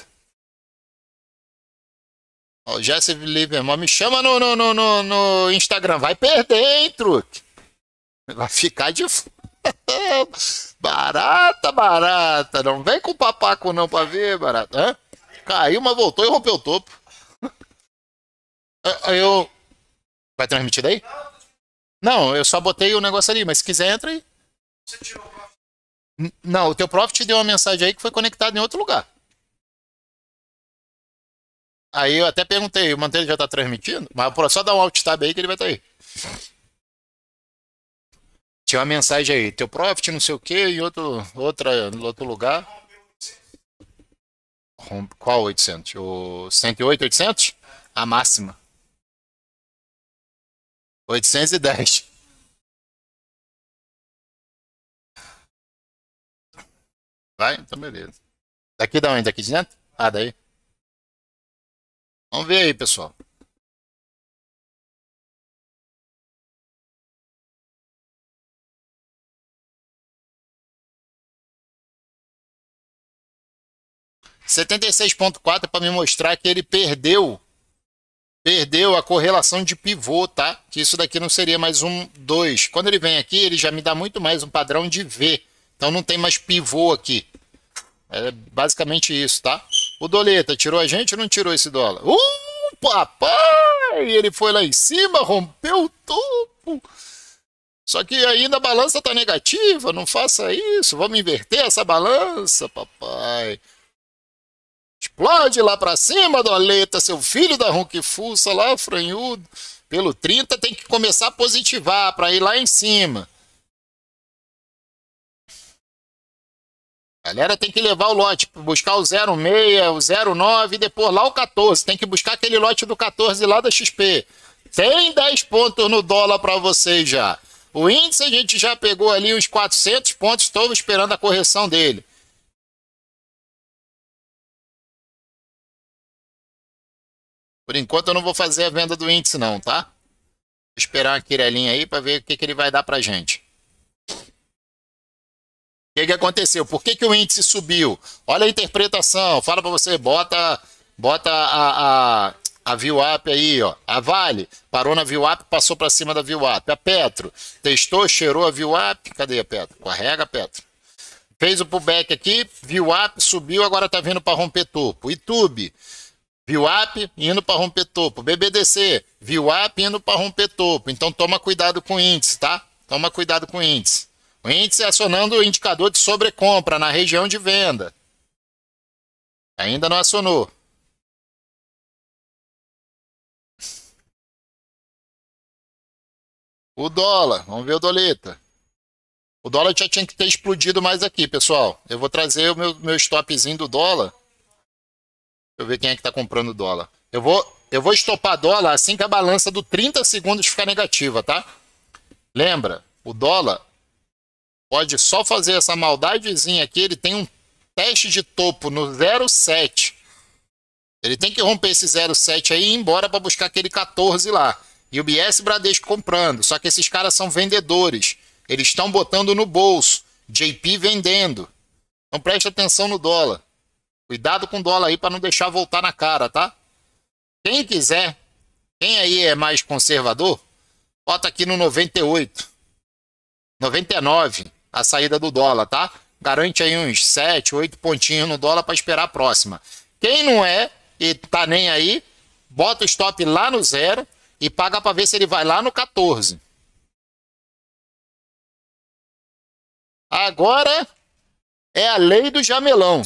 O Jesse Lieberman, me chama no, no, no, no, Instagram. Vai perder, hein, truque? Vai ficar de. barata, barata. Não vem com papaco não pra ver, barata. Hã? Caiu, mas voltou e rompeu o topo. Ah, eu. Vai transmitir daí? Não, eu só botei o negócio ali, mas se quiser, entra aí. Não, o teu profit deu uma mensagem aí que foi conectado em outro lugar. Aí eu até perguntei, o Manteiga já tá transmitindo? Mas só dá um alt tab aí que ele vai estar tá aí. Tinha uma mensagem aí, teu profit, não sei o que, em outro, outra, outro lugar. Qual 800? O 108, 800? A máxima. 810. Vai? Então beleza. Daqui da onde? Daqui de dentro? Ah, daí. Vamos ver aí, pessoal. Setenta e seis ponto quatro é para me mostrar que ele perdeu perdeu a correlação de pivô, tá? Que isso daqui não seria mais um 2. Quando ele vem aqui, ele já me dá muito mais um padrão de V. Então não tem mais pivô aqui. É basicamente isso, tá? O Doleta tirou a gente ou não tirou esse dólar? Uh, papai! Ele foi lá em cima, rompeu o topo. Só que ainda a balança está negativa, não faça isso, vamos inverter essa balança, papai. Explode lá para cima, Doleta, seu filho da ronquifuça lá, franhudo. Pelo 30 tem que começar a positivar para ir lá em cima. galera tem que levar o lote, buscar o 06, o 09 e depois lá o 14. Tem que buscar aquele lote do 14 lá da XP. Tem 10 pontos no dólar para vocês já. O índice a gente já pegou ali uns 400 pontos, estou esperando a correção dele. Por enquanto eu não vou fazer a venda do índice não, tá? Vou esperar a Quirelinha aí para ver o que, que ele vai dar para gente. O que, que aconteceu? Por que, que o índice subiu? Olha a interpretação. Fala para você, bota, bota a, a, a VWAP aí, ó. A Vale parou na VWAP, passou para cima da VWAP. A Petro testou, cheirou a VWAP. Cadê a Petro? Correga, Petro. Fez o pullback aqui, VWAP subiu, agora tá vindo para romper topo. YouTube, VWAP indo para romper topo. BBDC, VWAP indo para romper topo. Então toma cuidado com o índice, tá? Toma cuidado com o índice. O índice é acionando o indicador de sobrecompra na região de venda. Ainda não acionou. O dólar, vamos ver o doleta. O dólar já tinha que ter explodido mais aqui, pessoal. Eu vou trazer o meu, meu stopzinho do dólar. Deixa eu ver quem é que está comprando dólar. Eu vou, eu vou estopar dólar assim que a balança do 30 segundos ficar negativa, tá? Lembra, o dólar Pode só fazer essa maldadezinha aqui. Ele tem um teste de topo no 07. Ele tem que romper esse 07 aí e ir embora para buscar aquele 14 lá. E o BS Bradesco comprando. Só que esses caras são vendedores. Eles estão botando no bolso. JP vendendo. Então preste atenção no dólar. Cuidado com o dólar aí para não deixar voltar na cara, tá? Quem quiser, quem aí é mais conservador, bota aqui no 98, 99 a saída do dólar, tá? Garante aí uns 7, 8 pontinhos no dólar para esperar a próxima. Quem não é e tá nem aí, bota o stop lá no zero e paga para ver se ele vai lá no 14. Agora é a lei do jamelão.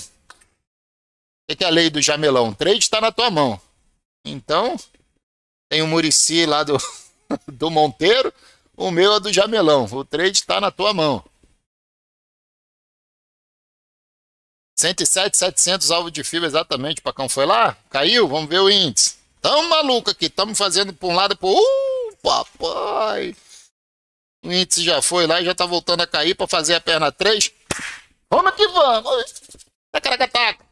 O que é a lei do jamelão? O trade está na tua mão. Então, tem o Murici lá do, do Monteiro, o meu é do jamelão. O trade está na tua mão. 107, 700 alvo de fibra exatamente. O Pacão foi lá, caiu, vamos ver o índice. Tamo maluco aqui, tamo fazendo para um lado e por uh, papai. O índice já foi lá e já tá voltando a cair para fazer a perna 3. Vamos que vamos. Tacaraca, taca.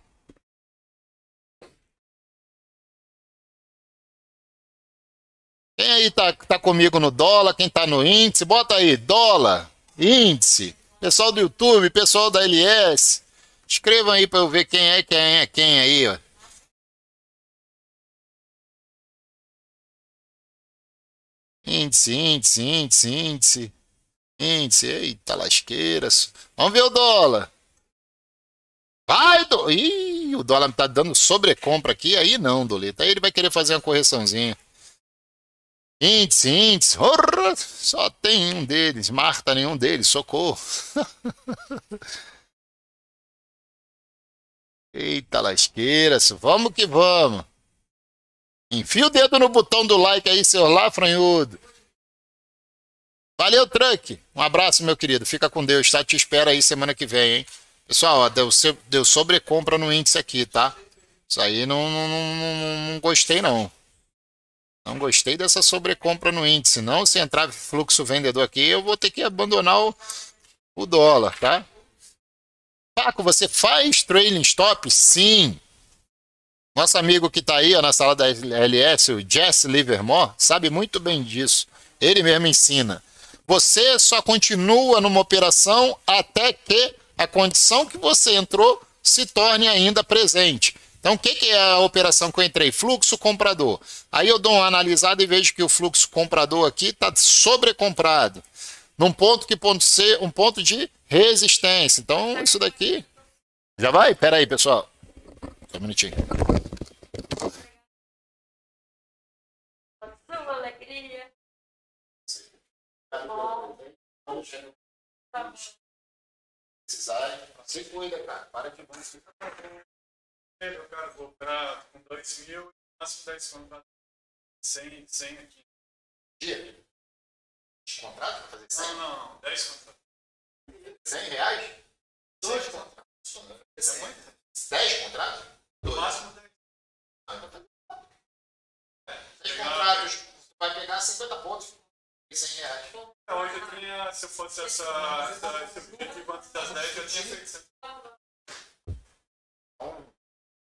Quem aí tá, tá comigo no dólar, quem tá no índice, bota aí, dólar, índice, pessoal do YouTube, pessoal da LS, Escrevam aí para eu ver quem é, quem é, quem é aí, ó. Índice, índice, índice, índice. Índice, eita lasqueira. Vamos ver o dólar. Vai, do... Ih, o dólar tá dando sobrecompra aqui. Aí não, Doleta. Aí ele vai querer fazer uma correçãozinha. Índice, índice. Orra, só tem um deles. Marta nenhum deles. Socorro. Eita lasqueira, vamos que vamos. Enfia o dedo no botão do like aí, seu franhudo. Valeu, Truck. Um abraço, meu querido. Fica com Deus, tá? Te espera aí semana que vem, hein? Pessoal, ó, deu, deu sobrecompra no índice aqui, tá? Isso aí não, não, não, não gostei, não. Não gostei dessa sobrecompra no índice. Não, se entrar fluxo vendedor aqui, eu vou ter que abandonar o, o dólar, tá? Paco, você faz trailing stop? Sim. Nosso amigo que está aí ó, na sala da LS, o Jesse Livermore, sabe muito bem disso. Ele mesmo ensina. Você só continua numa operação até que a condição que você entrou se torne ainda presente. Então, o que, que, é a operação que eu entrei? Fluxo comprador. Aí eu dou uma analisada e vejo que o fluxo comprador aqui está sobrecomprado num ponto que pode ser um ponto de resistência. Então, isso daqui. Já vai? Pera aí, pessoal. Só um minutinho. Precisar, você cuida, cara. Para de Eu quero com 2 mil e máximo 10 100 aqui. Dia? contrato para fazer 100? Não, não, não. 10 contratos. 100 reais? 2 contratos. É muito? 10 contratos? No máximo 10. Ah, então tá é, contratos, você vai pegar 50 pontos e 100 reais. Então, hoje eu tinha, se eu fosse essa, Se eu objetivo antes das 10, eu tinha feito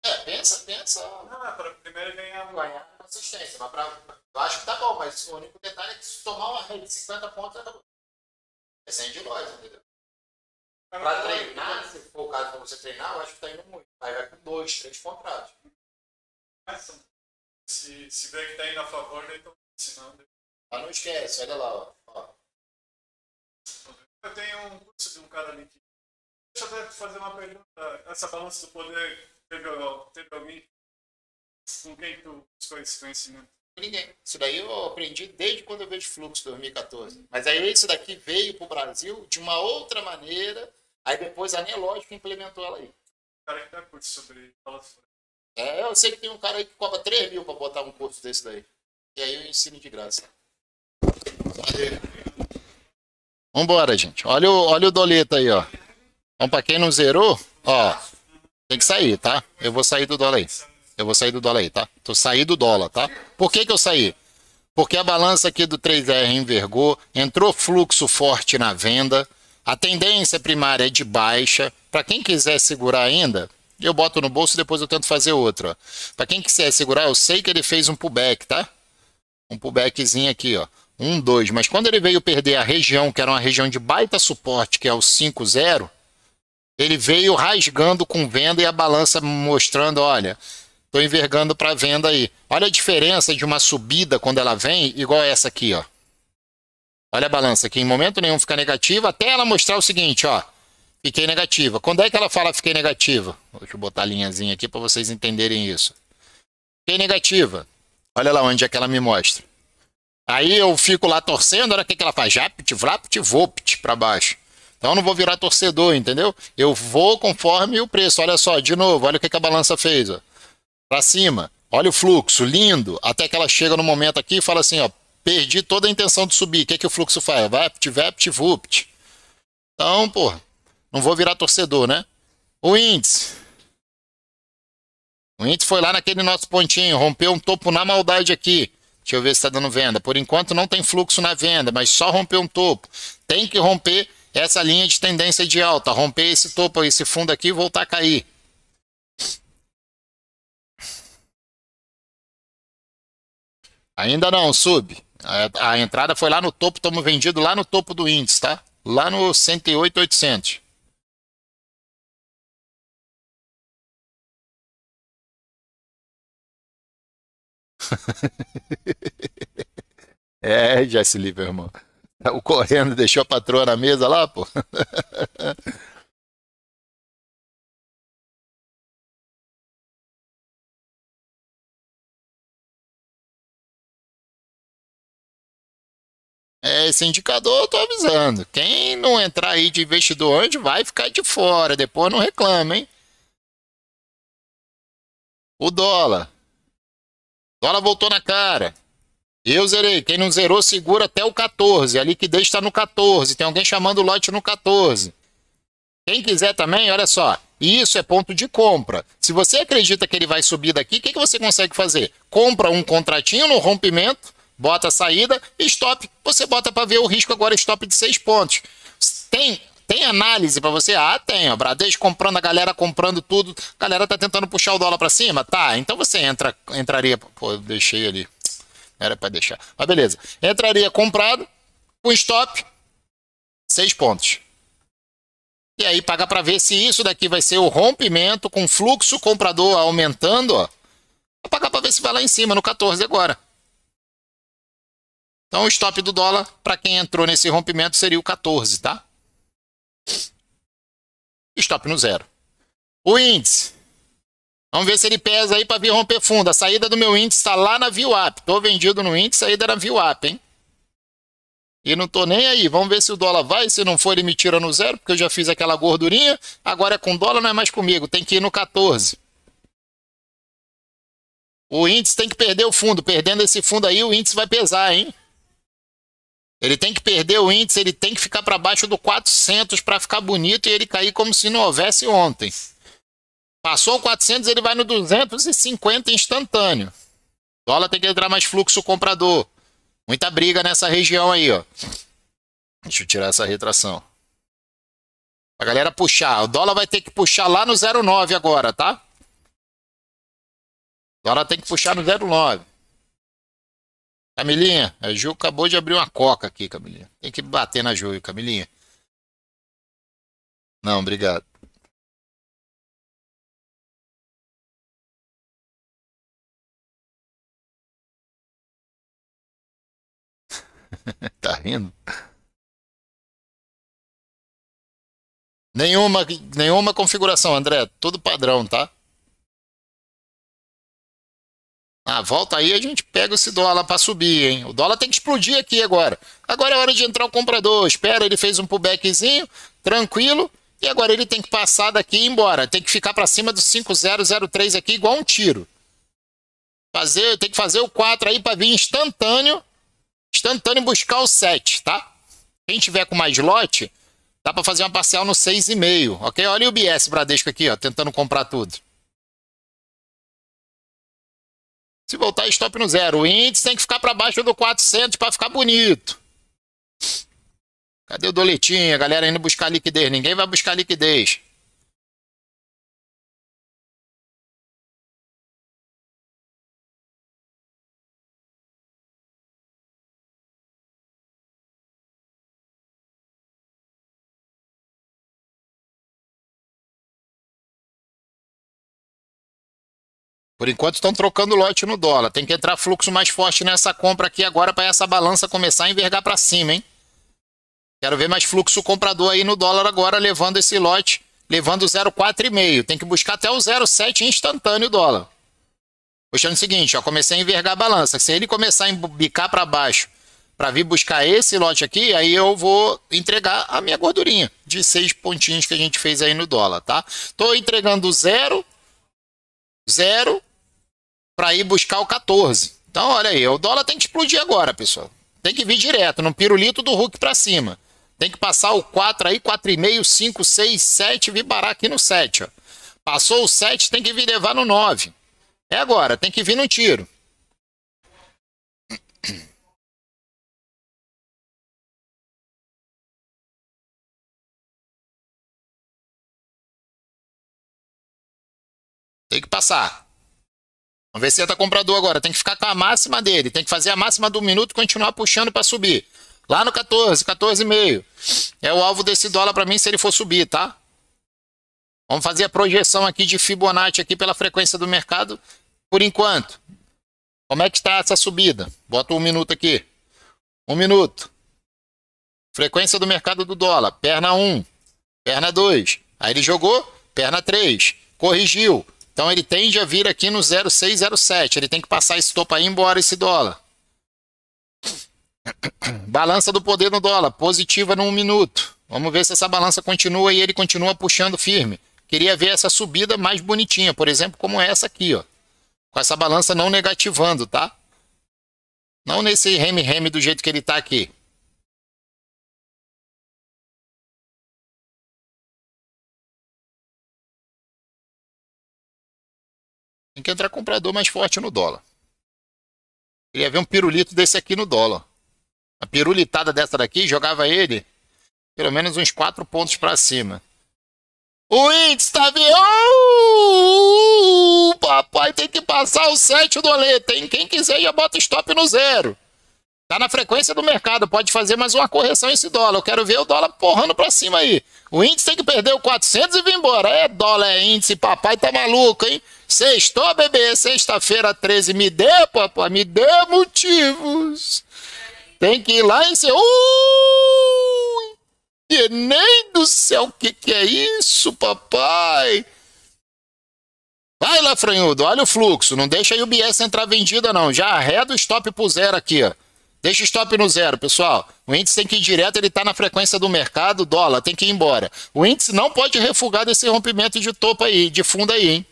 É, pensa, pensa. Não, é para primeiro ganhar. Ganhar assistência, Mas pra, eu acho que tá bom, mas o único detalhe é que se tomar uma rede de 50 pontos, é sem é de nós, entendeu? Para pra é treinar, se for o caso pra você treinar, eu acho que tá indo muito. Aí vai com dois, três contratos. Se, se vê que tá indo a favor, daí tô ensinando. Ah, não esquece, olha lá, ó. ó. Eu tenho um curso de um cara ali que. Deixa eu até fazer uma pergunta. Essa balança do poder teve, teve alguém com quem tu buscou esse conhecimento? Ninguém. Isso daí eu aprendi desde quando eu vejo Fluxo 2014. Mas aí isso daqui veio para o Brasil de uma outra maneira. Aí depois a Nelógica implementou ela aí. O cara que dá curso sobre É, eu sei que tem um cara aí que cobra 3 mil para botar um curso desse daí. E aí eu ensino de graça. Valeu. Vambora, gente. Olha o, olha o doleta aí, ó. Então, para quem não zerou, ó, tem que sair, tá? Eu vou sair do dólar aí. Eu vou sair do dólar aí, tá? Tô saindo do dólar, tá? Por que, que eu saí? Porque a balança aqui do 3R envergou, entrou fluxo forte na venda, a tendência primária é de baixa. Para quem quiser segurar ainda, eu boto no bolso e depois eu tento fazer outra. Para quem quiser segurar, eu sei que ele fez um pullback, tá? Um pullbackzinho aqui, ó. Um, dois. Mas quando ele veio perder a região, que era uma região de baita suporte, que é o 5,0, ele veio rasgando com venda e a balança mostrando, olha, Estou envergando para venda aí. Olha a diferença de uma subida quando ela vem, igual essa aqui, ó. Olha a balança aqui, em momento nenhum fica negativa, até ela mostrar o seguinte, ó. Fiquei negativa. Quando é que ela fala fiquei negativa? Deixa eu botar a linhazinha aqui para vocês entenderem isso. Fiquei negativa. Olha lá onde é que ela me mostra. Aí eu fico lá torcendo, olha o que, que ela faz. Japit, vrapit, vopt para baixo. Então eu não vou virar torcedor, entendeu? Eu vou conforme o preço. Olha só, de novo, olha o que, que a balança fez. Ó para cima. Olha o fluxo, lindo, até que ela chega no momento aqui e fala assim, ó, perdi toda a intenção de subir. O que é que o fluxo faz? Vapt, vapt, vupt. Então, porra, não vou virar torcedor, né? O índice. O índice foi lá naquele nosso pontinho, rompeu um topo na maldade aqui. Deixa eu ver se está dando venda. Por enquanto não tem fluxo na venda, mas só rompeu um topo. Tem que romper essa linha de tendência de alta, romper esse topo, esse fundo aqui e voltar a cair. Ainda não, sub. A, a entrada foi lá no topo, estamos vendido lá no topo do índice, tá? Lá no 108,800. é, Jesse Lieberman. O correndo deixou a patroa na mesa lá, pô. é, esse indicador, eu tô avisando. Quem não entrar aí de investidor antes vai ficar de fora, depois não reclama, hein? O dólar. O dólar voltou na cara. Eu zerei. Quem não zerou, segura até o 14. A liquidez está no 14. Tem alguém chamando o lote no 14. Quem quiser também, olha só. Isso é ponto de compra. Se você acredita que ele vai subir daqui, o que, que você consegue fazer? Compra um contratinho no rompimento bota a saída, stop, você bota para ver o risco agora stop de 6 pontos. Tem tem análise para você? Ah, tem. Ó, Bradesco comprando, a galera comprando tudo. A galera tá tentando puxar o dólar para cima? Tá. Então você entra, entraria. Pô, eu deixei ali. Era para deixar. Mas beleza. Entraria comprado, com stop, 6 pontos. E aí paga para ver se isso daqui vai ser o rompimento com fluxo comprador aumentando. Ó. Vou pagar para ver se vai lá em cima, no 14 agora. Então o stop do dólar, para quem entrou nesse rompimento, seria o 14, tá? Stop no zero. O índice. Vamos ver se ele pesa aí para vir romper fundo. A saída do meu índice está lá na VWAP. Estou vendido no índice, saída na VWAP, hein? E não tô nem aí. Vamos ver se o dólar vai. Se não for, ele me tira no zero, porque eu já fiz aquela gordurinha. Agora é com dólar, não é mais comigo. Tem que ir no 14. O índice tem que perder o fundo. Perdendo esse fundo aí, o índice vai pesar, hein? Ele tem que perder o índice, ele tem que ficar para baixo do 400 para ficar bonito e ele cair como se não houvesse ontem. Passou o 400, ele vai no 250 instantâneo. O dólar tem que entrar mais fluxo comprador. Muita briga nessa região aí, ó. Deixa eu tirar essa retração. A galera puxar. O dólar vai ter que puxar lá no 09 agora, tá? O dólar tem que puxar no 09. Camilinha, a Ju acabou de abrir uma coca aqui, Camilinha. Tem que bater na Ju, Camilinha. Não, obrigado. tá rindo? Nenhuma, nenhuma configuração, André. Tudo padrão, tá? Ah, volta aí, a gente pega esse dólar para subir, hein? O dólar tem que explodir aqui agora. Agora é hora de entrar o comprador. Espera, ele fez um pullbackzinho, tranquilo. E agora ele tem que passar daqui e ir embora. Tem que ficar para cima do 5003 aqui, igual um tiro. Fazer, tem que fazer o 4 aí para vir instantâneo. Instantâneo buscar o 7, tá? Quem tiver com mais lote, dá para fazer uma parcial no 6,5, ok? Olha o BS Bradesco aqui, ó, tentando comprar tudo. Se voltar, stop no zero. O índice tem que ficar para baixo do 400 para ficar bonito. Cadê o doletinho? A galera indo buscar liquidez. Ninguém vai buscar liquidez. Por enquanto estão trocando lote no dólar. Tem que entrar fluxo mais forte nessa compra aqui agora para essa balança começar a envergar para cima, hein? Quero ver mais fluxo comprador aí no dólar agora levando esse lote, levando 0,4,5. Tem que buscar até o 0,7 instantâneo dólar. Puxando é o seguinte, ó, comecei a envergar a balança. Se ele começar a bicar para baixo para vir buscar esse lote aqui, aí eu vou entregar a minha gordurinha de seis pontinhos que a gente fez aí no dólar, tá? Estou entregando zero, zero para ir buscar o 14. Então, olha aí, o dólar tem que explodir agora, pessoal. Tem que vir direto, num pirulito do Hulk para cima. Tem que passar o 4 aí, 4,5, 5, 6, 7, vir parar aqui no 7. Ó. Passou o 7, tem que vir levar no 9. É agora, tem que vir no tiro. Tem que passar. Vamos ver se entra comprador agora. Tem que ficar com a máxima dele. Tem que fazer a máxima do minuto e continuar puxando para subir. Lá no 14, 14,5. É o alvo desse dólar para mim se ele for subir, tá? Vamos fazer a projeção aqui de Fibonacci aqui pela frequência do mercado por enquanto. Como é que está essa subida? Bota um minuto aqui. Um minuto. Frequência do mercado do dólar. Perna 1, perna 2. Aí ele jogou, perna 3. Corrigiu. Então ele tende a vir aqui no 0,607. Ele tem que passar esse topo aí embora esse dólar. Balança do poder no dólar, positiva num minuto. Vamos ver se essa balança continua e ele continua puxando firme. Queria ver essa subida mais bonitinha, por exemplo, como essa aqui, ó. Com essa balança não negativando, tá? Não nesse rem rem do jeito que ele está aqui. Tem que entrar comprador mais forte no dólar. Queria ver um pirulito desse aqui no dólar. A pirulitada dessa daqui jogava ele pelo menos uns 4 pontos para cima. O índice está vindo. Oh, uh, uh, uh, papai tem que passar o 7 do Lê. quem quiser já bota stop no zero. Tá na frequência do mercado, pode fazer mais uma correção esse dólar. Eu quero ver o dólar porrando para cima aí. O índice tem que perder o 400 e vir embora. É dólar, é índice, papai tá maluco, hein? Sextou, bebê, sexta-feira 13. Me dê, papai, me dê motivos. Tem que ir lá em seu. Ui! nem do céu, o que, que é isso, papai? Vai lá, franhudo, olha o fluxo. Não deixa aí o BS entrar vendida, não. Já arreda o stop pro zero aqui, ó. Deixa o stop no zero, pessoal. O índice tem que ir direto, ele está na frequência do mercado, dólar, tem que ir embora. O índice não pode refugar desse rompimento de topo aí, de fundo aí, hein?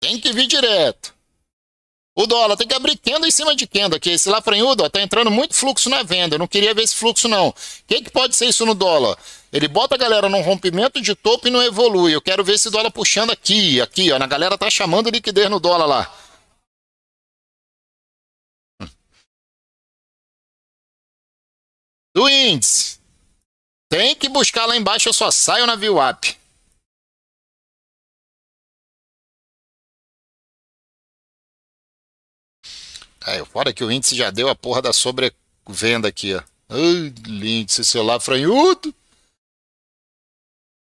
Tem que vir direto. O dólar tem que abrir tenda em cima de tenda aqui. Esse ó, está entrando muito fluxo na venda. Eu não queria ver esse fluxo, não. O que, que pode ser isso no dólar? Ele bota a galera num rompimento de topo e não evolui. Eu quero ver esse dólar puxando aqui, aqui, ó. A galera tá chamando liquidez no dólar lá. do índice. Tem que buscar lá embaixo, eu só saio na VWAP. É, fora que o índice já deu a porra da sobrevenda aqui, ó. índice celular franhudo.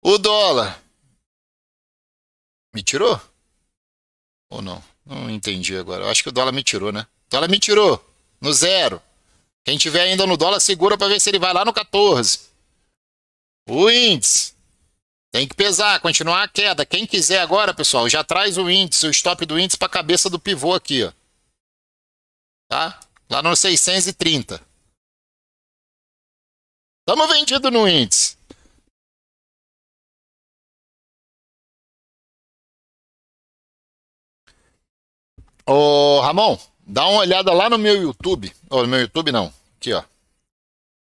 O dólar. Me tirou? Ou não? Não entendi agora. Eu acho que o dólar me tirou, né? O dólar me tirou. No zero. Quem tiver ainda no dólar, segura para ver se ele vai lá no 14. O índice. Tem que pesar, continuar a queda. Quem quiser agora, pessoal, já traz o índice, o stop do índice para a cabeça do pivô aqui, ó. Tá? Lá no 630. Estamos vendido no índice. Ô, Ramon, Dá uma olhada lá no meu YouTube. oh, no meu YouTube não. Aqui, ó.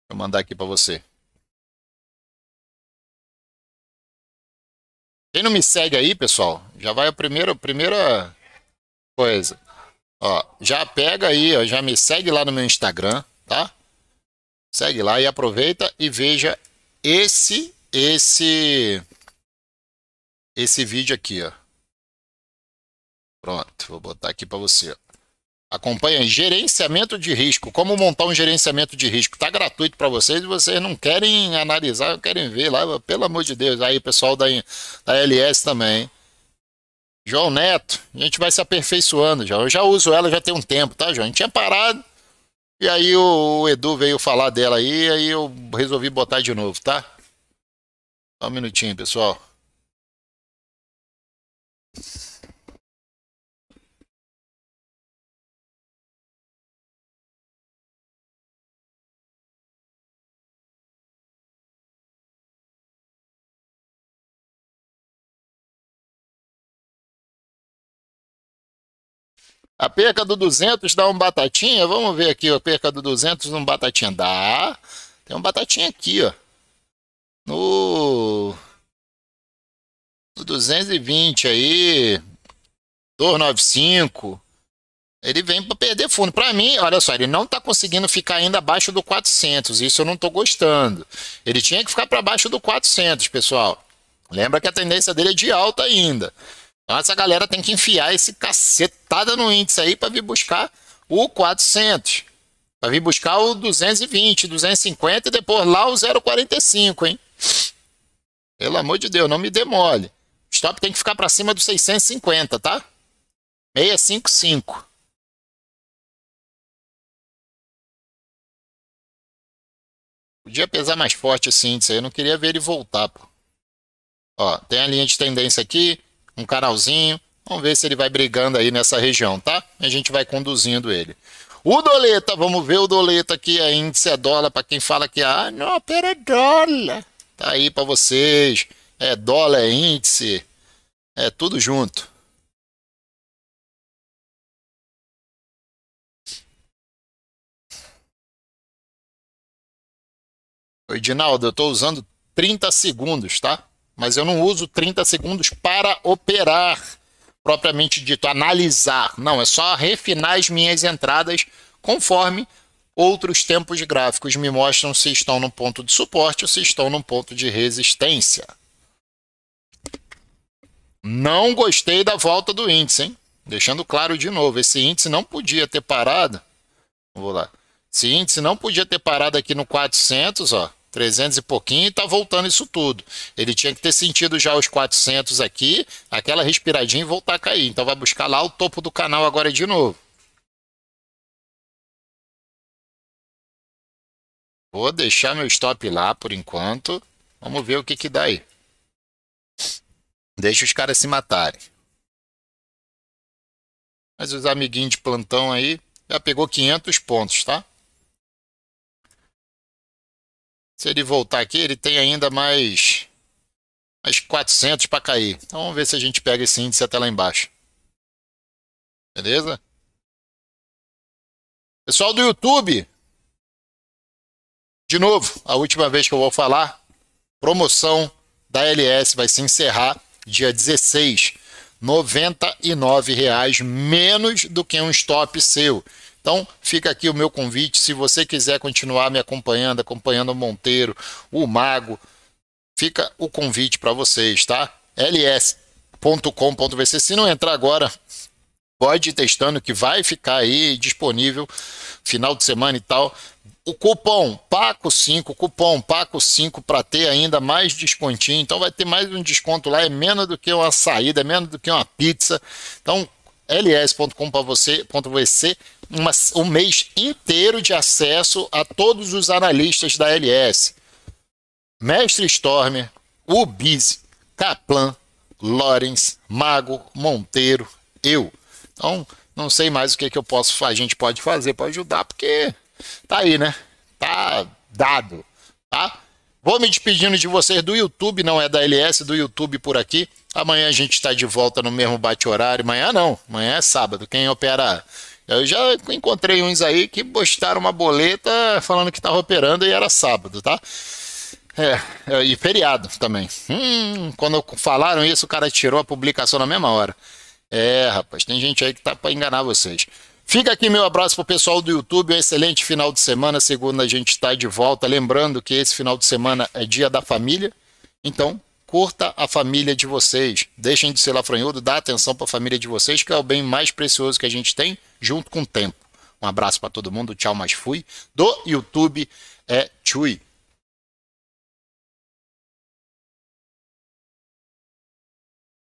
Vou mandar aqui para você. Quem não me segue aí, pessoal, já vai a primeira, a primeira coisa. Ó, já pega aí, ó, já me segue lá no meu Instagram, tá? Segue lá e aproveita e veja esse esse esse vídeo aqui, ó. Pronto, vou botar aqui para você. Ó. Acompanha gerenciamento de risco. Como montar um gerenciamento de risco? Tá gratuito para vocês e vocês não querem analisar, querem ver lá, pelo amor de Deus. Aí, pessoal da, da LS também. Hein? João Neto, a gente vai se aperfeiçoando, já Eu já uso ela já tem um tempo, tá, João? A gente tinha parado. E aí o Edu veio falar dela aí, aí eu resolvi botar de novo, tá? Só um minutinho, pessoal. A perca do 200 dá um batatinha. Vamos ver aqui, A perca do 200 um batatinha dá. Tem um batatinha aqui, ó. No... no 220 aí, 295. Ele vem para perder fundo. Para mim, olha só, ele não está conseguindo ficar ainda abaixo do 400. Isso eu não estou gostando. Ele tinha que ficar para baixo do 400, pessoal. Lembra que a tendência dele é de alta ainda. Então essa galera tem que enfiar esse cacetada no índice aí para vir buscar o 400. Para vir buscar o 220, 250 e depois lá o 0,45, hein? Pelo amor de Deus, não me demole. Stop tem que ficar para cima do 650, tá? 655. Podia pesar mais forte esse índice aí. Eu não queria ver ele voltar, pô. Ó, tem a linha de tendência aqui um canalzinho. Vamos ver se ele vai brigando aí nessa região, tá? A gente vai conduzindo ele. O doleta, vamos ver o doleta aqui, a é índice é dólar, para quem fala que ah, não, pera, é dólar. Tá aí para vocês. É dólar, é índice, é tudo junto. Edinaldo, eu estou usando 30 segundos, tá? mas eu não uso 30 segundos para operar, propriamente dito, analisar. Não, é só refinar as minhas entradas conforme outros tempos gráficos me mostram se estão no ponto de suporte ou se estão no ponto de resistência. Não gostei da volta do índice, hein? Deixando claro de novo, esse índice não podia ter parado. Vou lá. Esse índice não podia ter parado aqui no 400, ó. 300 e pouquinho, e tá voltando isso tudo. Ele tinha que ter sentido já os 400 aqui, aquela respiradinha e voltar a cair. Então vai buscar lá o topo do canal agora de novo. Vou deixar meu stop lá por enquanto. Vamos ver o que que dá aí. Deixa os caras se matarem. Mas os amiguinhos de plantão aí já pegou 500 pontos, tá? Se ele voltar aqui, ele tem ainda mais, mais 400 para cair. Então vamos ver se a gente pega esse índice até lá embaixo. Beleza? Pessoal do YouTube, de novo, a última vez que eu vou falar, promoção da LS vai se encerrar dia 16. R$ reais, menos do que um stop seu. Então, fica aqui o meu convite. Se você quiser continuar me acompanhando, acompanhando o Monteiro, o Mago, fica o convite para vocês, tá? ls.com.vc. Se não entrar agora, pode ir testando que vai ficar aí disponível final de semana e tal. O cupom PACO5, cupom PACO5 para ter ainda mais descontinho. Então vai ter mais um desconto lá, é menos do que uma saída, é menos do que uma pizza. Então ls.com.vc uma, um mês inteiro de acesso a todos os analistas da LS. Mestre Storm, Ubiz, Kaplan, Lorenz, Mago, Monteiro, eu. Então, não sei mais o que, que eu posso, a gente pode fazer para ajudar, porque tá aí, né? Tá dado, tá? Vou me despedindo de vocês do YouTube, não é da LS, do YouTube por aqui. Amanhã a gente está de volta no mesmo bate-horário. Amanhã não, amanhã é sábado. Quem opera. Eu já encontrei uns aí que postaram uma boleta falando que estava operando e era sábado, tá? É, é, e feriado também. Hum, quando falaram isso, o cara tirou a publicação na mesma hora. É, rapaz, tem gente aí que tá para enganar vocês. Fica aqui meu abraço pro pessoal do YouTube, um excelente final de semana. Segunda a gente está de volta. Lembrando que esse final de semana é dia da família. Então, curta a família de vocês. Deixem de ser lafranhudo, dá atenção para a família de vocês, que é o bem mais precioso que a gente tem, junto com o tempo. Um abraço para todo mundo, tchau, mas fui. Do YouTube é Tchui.